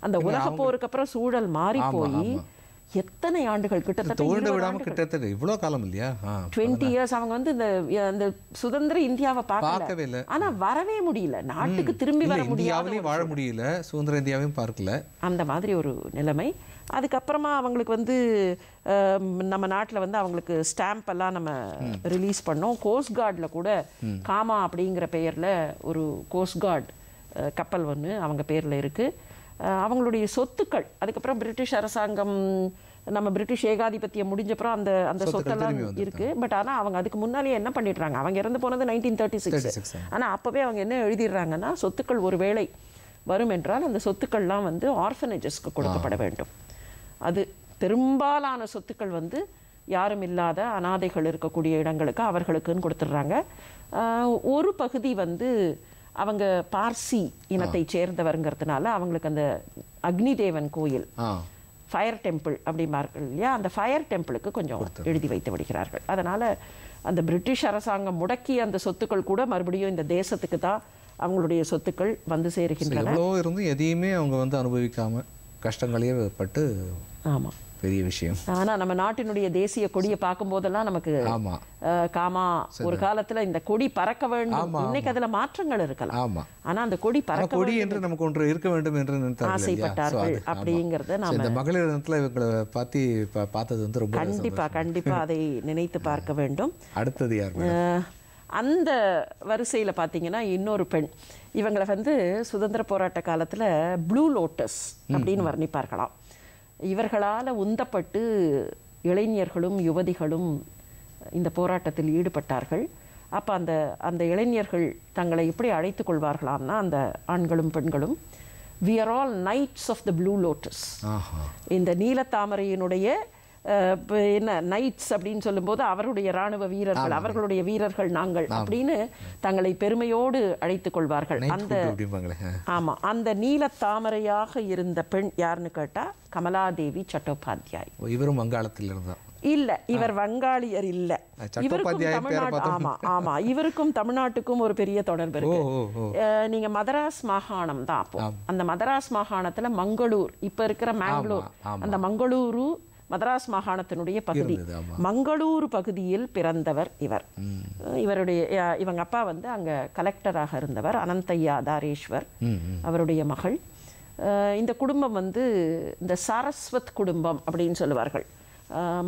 அந்த உலக போருக்கு அப்புறம் சூழல் மாறி போய் எத்தனை ஆண்டுகள் கிட்டத்தட்ட கிட்டத்தட்ட காலம் இல்லையா டுவெண்ட்டி இயர்ஸ் அவங்க வந்து இந்த அந்த சுதந்திர இந்தியாவை பார்க்கவே இல்லை ஆனா வரவே முடியல நாட்டுக்கு திரும்பி வர முடியாத வாழ முடியல சுதந்திர இந்தியாவையும் பார்க்கல அந்த மாதிரி ஒரு நிலைமை அதுக்கப்புறமா அவங்களுக்கு வந்து நம்ம நாட்டில் வந்து அவங்களுக்கு ஸ்டாம்ப் எல்லாம் நம்ம ரிலீஸ் பண்ணோம் கோஸ்ட் கார்டில் கூட காமா அப்படிங்கிற பெயரில் ஒரு கோஸ்ட் கார்டு கப்பல் ஒன்று அவங்க பேரில் இருக்குது அவங்களுடைய சொத்துக்கள் அதுக்கப்புறம் பிரிட்டிஷ் அரசாங்கம் நம்ம பிரிட்டிஷ் ஏகாதிபத்தியம் முடிஞ்சப்புறம் அந்த அந்த சொத்தெல்லாம் இருக்கு பட் ஆனால் அவங்க அதுக்கு முன்னாலேயே என்ன பண்ணிடுறாங்க அவங்க இறந்து போனது நைன்டீன் தேர்ட்டி சிக்ஸ் ஆனால் அப்போவே அவங்க என்ன எழுதிடுறாங்கன்னா சொத்துக்கள் ஒரு வேளை வரும் என்றால் அந்த சொத்துக்கள்லாம் வந்து ஆர்ஃபனேஜஸ்க்கு கொடுக்கப்பட வேண்டும் அது பெரும்பாலான சொத்துக்கள் வந்து யாரும் இல்லாத அனாதைகள் இருக்கக்கூடிய இடங்களுக்கு அவர்களுக்குன்னு கொடுத்துட்றாங்க ஒரு பகுதி வந்து அவங்க பார்சி இனத்தை சேர்ந்தவருங்கிறதுனால அவங்களுக்கு அந்த அக்னி தேவன் கோயில் ஃபயர் டெம்பிள் அப்படிம்பார்கள் இல்லையா அந்த ஃபயர் டெம்பிளுக்கு கொஞ்சம் எழுதி வைத்து விடுகிறார்கள் அதனால் அந்த பிரிட்டிஷ் அரசாங்கம் முடக்கிய அந்த சொத்துக்கள் கூட மறுபடியும் இந்த தேசத்துக்கு தான் அவங்களுடைய சொத்துக்கள் வந்து சேருகின்றன இருந்து எதையுமே அவங்க வந்து அனுபவிக்காமல் கஷ்டங்களையே பட்டு ஆமாம் பெரிய விஷயம் ஆனால் நம்ம நாட்டினுடைய தேசிய கொடியை பார்க்கும்போதெல்லாம் நமக்கு ஆமா காமா ஒரு காலத்தில் இந்த கொடி பறக்க வேண்டும் இன்னைக்கு அதில் மாற்றங்கள் இருக்கலாம் ஆமா ஆனால் அந்த கொடி பறக்க கொடி என்று நமக்கு ஒன்று இருக்க வேண்டும் என்று ஆசைப்பட்டார்கள் அப்படிங்கிறத நாம இந்த மகளிர் தினத்தில் இவங்களை பார்த்து பார்த்தது வந்து ரொம்ப கண்டிப்பா கண்டிப்பா அதை நினைத்து பார்க்க வேண்டும் அடுத்தது யார் அந்த வரிசையில் பார்த்தீங்கன்னா இன்னொரு பெண் இவங்களை வந்து சுதந்திர போராட்ட காலத்தில் ப்ளூ லோட்டஸ் அப்படின்னு வர்ணிப்பார்களாம் இவர்களால் உந்தப்பட்டு இளைஞர்களும் யுவதிகளும் இந்த போராட்டத்தில் ஈடுபட்டார்கள் அப்போ அந்த அந்த இளைஞர்கள் தங்களை எப்படி அழைத்து கொள்வார்களாம்னா அந்த ஆண்களும் பெண்களும் we are all knights of the blue lotus இந்த நீலத்தாமரையினுடைய என்ன நைட்ஸ் அப்படின்னு சொல்லும்போது அவருடைய வீரர்கள் அவர்களுடைய வீரர்கள் நாங்கள் அப்படின்னு தங்களை பெருமையோடு அழைத்துக் கொள்வார்கள் அந்த அந்த நீல தாமரையாக இருந்த பெண் யாருன்னு கேட்டா கமலாதேவி சட்டோபாத்தியாய் இவரும் வங்காளத்தில் இருந்தார் இல்ல இவர் வங்காளியர் இல்ல இவருக்கும் தமிழ்நாடு ஆமா ஆமா இவருக்கும் தமிழ்நாட்டுக்கும் ஒரு பெரிய தொடர்பு இருக்கு நீங்க மதராஸ் மாகாணம் தான் அப்போ அந்த மதராஸ் மாகாணத்துல மங்களூர் இப்ப இருக்கிற மேங்களூர் அந்த மங்களூரு மதராஸ் மாகாணத்தினுடைய பகுதி மங்களூர் பகுதியில் பிறந்தவர் இவர் இவருடைய இவங்க அப்பா வந்து அங்கே கலெக்டராக இருந்தவர் அனந்தையா தாரேஸ்வர் அவருடைய மகள் இந்த குடும்பம் வந்து இந்த சாரஸ்வத் குடும்பம் அப்படின்னு சொல்லுவார்கள்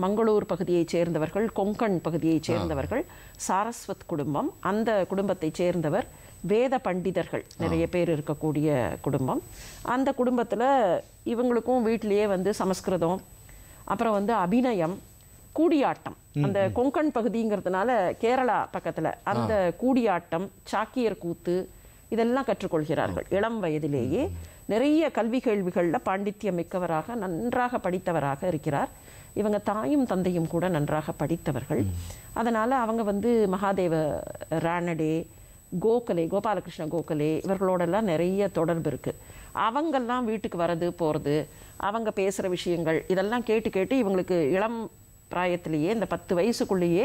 மங்களூர் பகுதியைச் சேர்ந்தவர்கள் கொங்கன் பகுதியைச் சேர்ந்தவர்கள் சாரஸ்வத் குடும்பம் அந்த குடும்பத்தைச் சேர்ந்தவர் வேத பண்டிதர்கள் நிறைய பேர் இருக்கக்கூடிய குடும்பம் அந்த குடும்பத்தில் இவங்களுக்கும் வீட்டிலேயே வந்து சமஸ்கிருதம் அப்புறம் வந்து அபிநயம் கூடியாட்டம் அந்த கொங்கன் பகுதிங்கிறதுனால கேரளா பக்கத்தில் அந்த கூடியாட்டம் சாக்கியர் கூத்து இதெல்லாம் கற்றுக்கொள்கிறார்கள் இளம் வயதிலேயே நிறைய கல்வி கேள்விகளில் பாண்டித்யம் மிக்கவராக நன்றாக படித்தவராக இருக்கிறார் இவங்க தாயும் தந்தையும் கூட நன்றாக படித்தவர்கள் அதனால் அவங்க வந்து மகாதேவ ராணடே கோகலே கோபாலகிருஷ்ண கோகலே இவர்களோடெல்லாம் நிறைய தொடர்பு இருக்குது அவங்கெல்லாம் வீட்டுக்கு வரது போகிறது அவங்க பேசுகிற விஷயங்கள் இதெல்லாம் கேட்டு கேட்டு இவங்களுக்கு இளம் பிராயத்திலேயே இந்த பத்து வயசுக்குள்ளேயே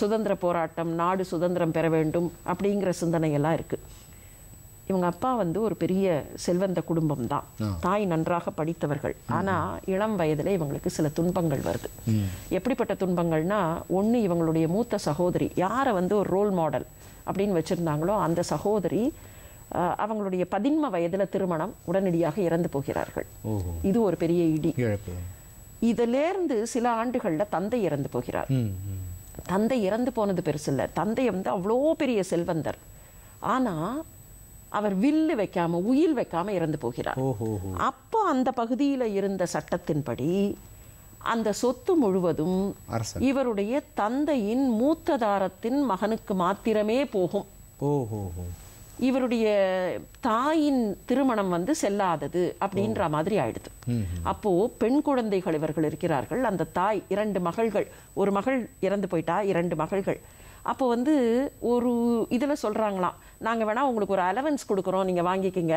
சுதந்திர போராட்டம் நாடு சுதந்திரம் பெற வேண்டும் அப்படிங்கிற சிந்தனையெல்லாம் இருக்குது இவங்க அப்பா வந்து ஒரு பெரிய செல்வந்த குடும்பம் தான் தாய் நன்றாக படித்தவர்கள் ஆனால் இளம் வயதில் இவங்களுக்கு சில துன்பங்கள் வருது எப்படிப்பட்ட துன்பங்கள்னா ஒன்று இவங்களுடைய மூத்த சகோதரி யாரை வந்து ஒரு ரோல் மாடல் அப்படின்னு வச்சுருந்தாங்களோ அந்த சகோதரி அவங்களுடைய பதின்ம வயதில் திருமணம் உடனடியாக இறந்து போகிறார்கள் இது ஒரு பெரிய இடி இதிலேருந்து சில ஆண்டுகளில் தந்தை இறந்து போகிறார் தந்தை இறந்து போனது பெருசு இல்லை தந்தை வந்து அவ்வளோ பெரிய செல்வந்தர் ஆனால் அவர் வில்லு வைக்காம உயில் வைக்காம இறந்து போகிறார் அப்போ அந்த பகுதியில் இருந்த சட்டத்தின்படி அந்த சொத்து முழுவதும் இவருடைய தந்தையின் மூத்ததாரத்தின் மகனுக்கு மாத்திரமே போகும் ஓஹோ இவருடைய தாயின் திருமணம் வந்து செல்லாதது அப்படின்ற மாதிரி ஆயிடுது அப்போ பெண் குழந்தைகள் இவர்கள் இருக்கிறார்கள் அந்த தாய் இரண்டு மகள்கள் ஒரு மகள் இறந்து போயிட்டா இரண்டு மகள்கள் அப்போ வந்து ஒரு இதில் சொல்கிறாங்களாம் நாங்கள் வேணால் உங்களுக்கு ஒரு அலவன்ஸ் கொடுக்குறோம் நீங்கள் வாங்கிக்கிங்க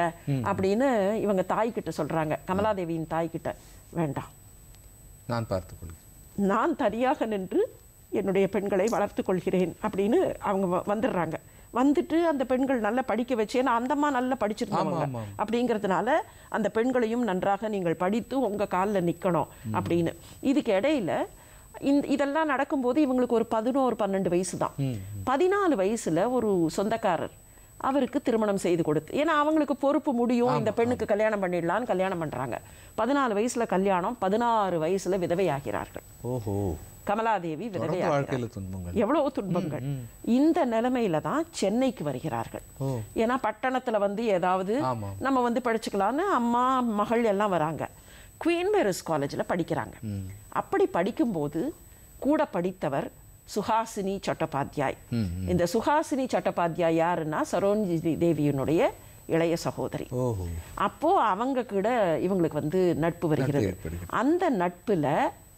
அப்படின்னு இவங்க தாய்கிட்ட சொல்கிறாங்க கமலாதேவியின் தாய்கிட்ட வேண்டாம் நான் பார்த்துக்கொள்கிறேன் நான் தனியாக நின்று என்னுடைய பெண்களை வளர்த்து கொள்கிறேன் அப்படின்னு அவங்க வந்துடுறாங்க வந்துட்டு அந்த பெண்கள் நல்லா படிக்க வச்சு ஏன்னா அந்தம்மா நல்லா படிச்சிருந்தாங்க அப்படிங்கிறதுனால அந்த பெண்களையும் நன்றாக நீங்கள் படித்து உங்கள் காலில் நிற்கணும் அப்படின்னு இதுக்கு இடையில இந்த இதெல்லாம் நடக்கும்போது இவங்களுக்கு ஒரு பதினோரு பன்னெண்டு வயசு தான் பதினாலு வயசுல ஒரு சொந்தக்காரர் அவருக்கு திருமணம் செய்து கொடுத்து ஏன்னா அவங்களுக்கு பொறுப்பு முடியும் இந்த பெண்ணுக்கு கல்யாணம் பண்ணிடலான்னு கல்யாணம் பண்றாங்க பதினாலு வயசுல கல்யாணம் பதினாறு வயசுல விதவை ஆகிறார்கள் ஓஹோ கமலாதேவி விதவையாகிறார் எவ்வளவு துன்பங்கள் இந்த நிலைமையில தான் சென்னைக்கு வருகிறார்கள் ஏன்னா பட்டணத்துல வந்து ஏதாவது நம்ம வந்து படிச்சுக்கலான்னு அம்மா மகள் எல்லாம் வராங்க குவீன் மேரிஸ் காலேஜில் படிக்கிறாங்க அப்படி படிக்கும்போது கூட படித்தவர் சுஹாசினி சட்டோபாத்யாய் இந்த சுஹாசினி சட்டோபாத்யாய் யாருன்னா சரோஜி தேவியினுடைய இளைய சகோதரி அப்போ அவங்க கூட இவங்களுக்கு வந்து நட்பு வருகிறது அந்த நட்புல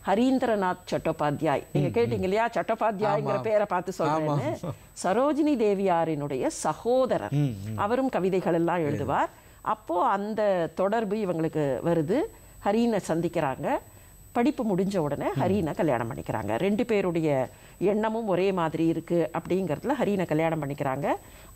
ஹரீந்திரநாத் சட்டோபாத்யாய் நீங்க கேட்டீங்க இல்லையா சட்டோபாத்யாய்ங்கிற பேரை பார்த்து சொல்றேன் சரோஜினி தேவியாரினுடைய சகோதரர் அவரும் கவிதைகள் எல்லாம் எழுதுவார் அப்போ அந்த தொடர்பு இவங்களுக்கு வருது ஹரீனை சந்திக்கிறாங்க படிப்பு முடிஞ்ச உடனே ஹரீனை கல்யாணம் பண்ணிக்கிறாங்க ரெண்டு பேருடைய எண்ணமும் ஒரே மாதிரி இருக்குது அப்படிங்கிறதுல ஹரீனை கல்யாணம் பண்ணிக்கிறாங்க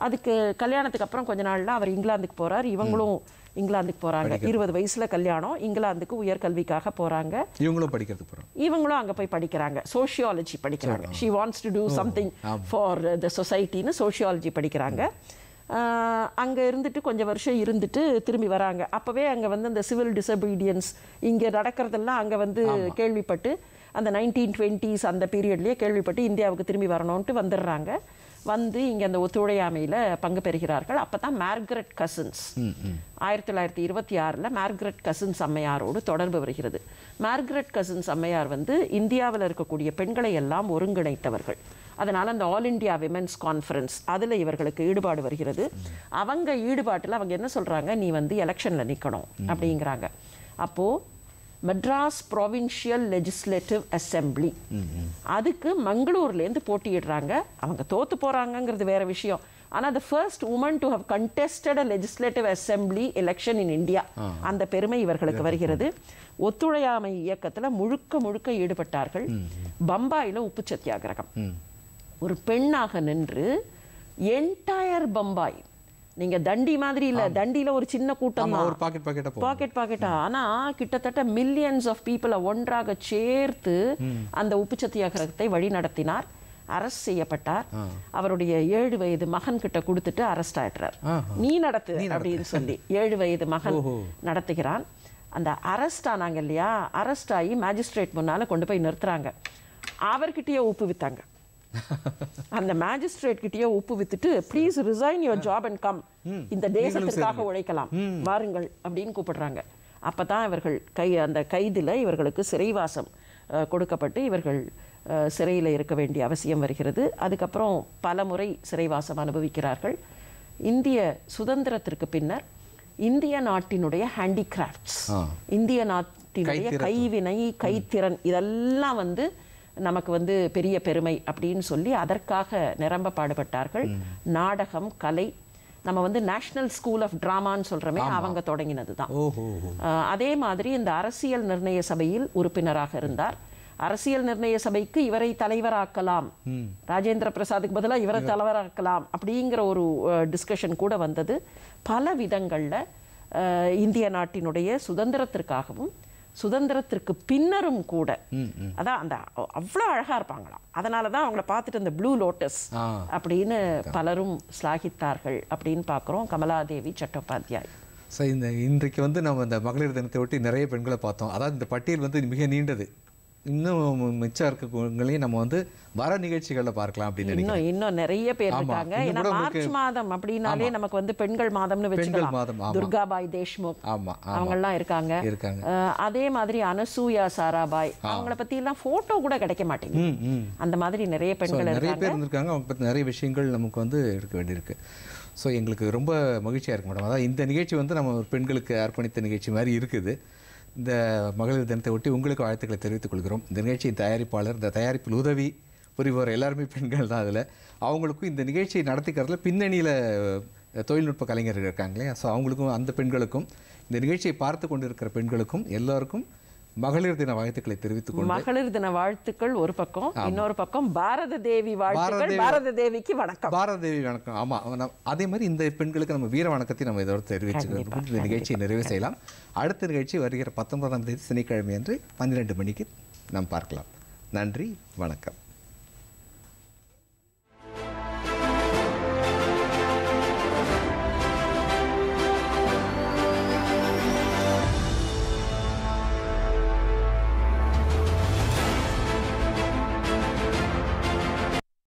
அதுக்கு கல்யாணத்துக்கு அப்புறம் கொஞ்ச நாளில் அவர் இங்கிலாந்துக்கு போகிறார் இவங்களும் இங்கிலாந்துக்கு போகிறாங்க இருபது வயசில் கல்யாணம் இங்கிலாந்துக்கு உயர்கல்விக்காக போகிறாங்க இவங்களும் படிக்கிறது போகிறாங்க இவங்களும் அங்கே போய் படிக்கிறாங்க சோஷியாலஜி படிக்கிறாங்க she wants to do something for the சொசைட்டின்னு சோஷியாலஜி படிக்கிறாங்க அங்கே இருந்துட்டு கொஞ்சம் வருஷம் இருந்துட்டு திரும்பி வராங்க அப்போவே அங்கே வந்து அந்த சிவில் டிசபீடியன்ஸ் இங்கே நடக்கிறதெல்லாம் அங்கே வந்து கேள்விப்பட்டு அந்த நைன்டீன் டுவெண்ட்டிஸ் அந்த பீரியட்லேயே கேள்விப்பட்டு இந்தியாவுக்கு திரும்பி வரணும்ன்ட்டு வந்துடுறாங்க வந்து இங்கே அந்த ஒத்துழையாமையில் பங்கு பெறுகிறார்கள் அப்போ தான் மேர்கரட் கசின்ஸ் ஆயிரத்தி தொள்ளாயிரத்தி இருபத்தி ஆறில் மேர்கரட் கசின்ஸ் அம்மையாரோடு தொடர்பு வருகிறது மேர்கரட் கசின்ஸ் அம்மையார் வந்து இந்தியாவில் இருக்கக்கூடிய பெண்களை எல்லாம் ஒருங்கிணைத்தவர்கள் அதனால் அந்த ஆல் இண்டியா விமென்ஸ் கான்ஃபரன்ஸ் அதில் இவர்களுக்கு ஈடுபாடு வருகிறது அவங்க ஈடுபாட்டில் அவங்க என்ன சொல்கிறாங்க நீ வந்து எலெக்ஷனில் நிற்கணும் அப்படிங்கிறாங்க அப்போது மெட்ராஸ் ப்ரொவின்ஷியல் லெஜிஸ்லேட்டிவ் அசம்பிளி அதுக்கு மங்களூர்லேருந்து போட்டியிடுறாங்க அவங்க தோற்று போகிறாங்கங்கிறது வேறு விஷயம் ஆனால் the first woman to have contested a legislative assembly election in India அந்த பெருமை இவர்களுக்கு வருகிறது ஒத்துழையாமை இயக்கத்தில் முழுக்க முழுக்க ஈடுபட்டார்கள் பம்பாயில் உப்பு சத்தியாகிரகம் ஒரு பெண்ணாக நின்று என்டையர் பம்பாய் நீங்க தண்டி மாதிரி இல்ல தண்டியில ஒரு சின்ன கூட்டம் ஒரு பாக்கெட் பாக்கெட்டா பாக்கெட் பாக்கெட்டா ஆனா கிட்டத்தட்ட மில்லியன்ஸ் ஆஃப் பீப்புளை ஒன்றாக சேர்த்து அந்த உப்பு சத்தியாகிரகத்தை வழி நடத்தினார் அரஸ்ட் செய்யப்பட்டார் அவருடைய ஏழு வயது மகன் கிட்ட கொடுத்துட்டு அரஸ்ட் ஆயிடுறார் நீ நடத்து அப்படின்னு சொல்லி ஏழு வயது மகன் நடத்துகிறான் அந்த அரஸ்ட் ஆனாங்க இல்லையா அரஸ்ட் ஆகி மேஜிஸ்ட்ரேட் முன்னால் கொண்டு போய் நிறுத்துறாங்க அவர்கிட்டயே உப்பு வித்தாங்க அந்த மேஜிஸ்ட்ரேட் கிட்டயே ஒப்பு வித்துட்டு please resign your job and come இந்த தேசத்திற்காக உழைக்கலாம் hmm. வாருங்கள் அப்படின்னு கூப்பிடுறாங்க அப்பதான் தான் இவர்கள் கை அந்த கைதில் இவர்களுக்கு சிறைவாசம் கொடுக்கப்பட்டு இவர்கள் சிறையில் இருக்க வேண்டிய அவசியம் வருகிறது அதுக்கப்புறம் பல முறை சிறைவாசம் அனுபவிக்கிறார்கள் இந்திய சுதந்திரத்திற்கு பின்னர் இந்திய நாட்டினுடைய ஹேண்டிகிராஃப்ட்ஸ் இந்திய நாட்டினுடைய கைவினை கைத்திறன் இதெல்லாம் வந்து நமக்கு வந்து பெரிய பெருமை அப்படின்னு சொல்லி அதற்காக நிரம்ப பாடுபட்டார்கள் நாடகம் கலை நம்ம வந்து நேஷனல் ஸ்கூல் ஆஃப் ட்ராமான்னு சொல்கிறோமே அவங்க தொடங்கினது தான் அதே மாதிரி இந்த அரசியல் நிர்ணய சபையில் உறுப்பினராக இருந்தார் அரசியல் நிர்ணய சபைக்கு இவரை தலைவராக்கலாம் ராஜேந்திர பிரசாத்துக்கு பதிலாக இவரை தலைவராக்கலாம் அப்படிங்கிற ஒரு டிஸ்கஷன் கூட வந்தது பல விதங்களில் இந்திய நாட்டினுடைய சுதந்திரத்திற்காகவும் சுதந்திரத்திற்கு பின்னரும் கூட அதான் அந்த அவ்வளோ அழகாக இருப்பாங்களாம் அதனால தான் அவங்கள பார்த்துட்டு அந்த ப்ளூ லோட்டஸ் அப்படின்னு பலரும் ஸ்லாகித்தார்கள் அப்படின்னு பார்க்குறோம் கமலாதேவி சட்டோபாத்தியாய் ஸோ இந்த இன்றைக்கு வந்து நம்ம இந்த மகளிர் தினத்தை ஒட்டி நிறைய பெண்களை பார்த்தோம் அதாவது இந்த பட்டியல் வந்து மிக நீண்டது இன்னும் மிச்சம் இருக்கவங்களையும் நம்ம வந்து வர நிகழ்ச்சிகளில் பார்க்கலாம் அப்படின்னு இன்னும் இன்னும் நிறைய பேர் இருக்காங்க ஏன்னா மார்ச் மாதம் அப்படின்னாலே நமக்கு வந்து பெண்கள் மாதம்னு வச்சுக்கலாம் மாதம் துர்காபாய் தேஷ்முக் ஆமாம் அவங்கெல்லாம் இருக்காங்க இருக்காங்க அதே மாதிரி அனசூயா சாராபாய் அவங்கள பற்றி எல்லாம் ஃபோட்டோ கூட கிடைக்க மாட்டேங்குது அந்த மாதிரி நிறைய பெண்கள் நிறைய பேர் இருந்திருக்காங்க அவங்க பற்றி நிறைய விஷயங்கள் நமக்கு வந்து எடுக்க வேண்டியிருக்கு ஸோ எங்களுக்கு ரொம்ப மகிழ்ச்சியாக இருக்கு மேடம் அதான் இந்த நிகழ்ச்சி வந்து நம்ம பெண்களுக்கு அர்ப்பணித்த நிகழ்ச்சி மாதிரி இருக்குது இந்த மகளிர் தினத்தை ஒட்டி உங்களுக்கு வாழ்த்துக்களை தெரிவித்துக் கொள்கிறோம் இந்த நிகழ்ச்சியின் தயாரிப்பாளர் இந்த தயாரிப்பில் உதவி புரிவோர் எல்லாருமே பெண்கள் தான் அதில் அவங்களுக்கும் இந்த நிகழ்ச்சியை நடத்திக்கிறதுல பின்னணியில் தொழில்நுட்ப கலைஞர்கள் இருக்காங்களே ஸோ அவங்களுக்கும் அந்த பெண்களுக்கும் இந்த நிகழ்ச்சியை பார்த்து கொண்டு இருக்கிற பெண்களுக்கும் எல்லோருக்கும் மகளிர் தின வாழ்த்துக்களை தெரிவித்துக் கொண்டு மகளிர் தின வாழ்த்துக்கள் ஒரு பக்கம் இன்னொரு பக்கம் பாரத தேவி வாழ்த்துக்கள் பாரத தேவிக்கு வணக்கம் பாரத தேவி வணக்கம் ஆமா அதே மாதிரி இந்த பெண்களுக்கு நம்ம வீர வணக்கத்தை நம்ம இதோடு தெரிவிச்சுக்கிறோம் இந்த நிகழ்ச்சியை நிறைவு செய்யலாம் அடுத்த நிகழ்ச்சி வருகிற பத்தொன்பதாம் தேதி சனிக்கிழமை அன்று பன்னிரெண்டு மணிக்கு நாம் பார்க்கலாம் நன்றி வணக்கம்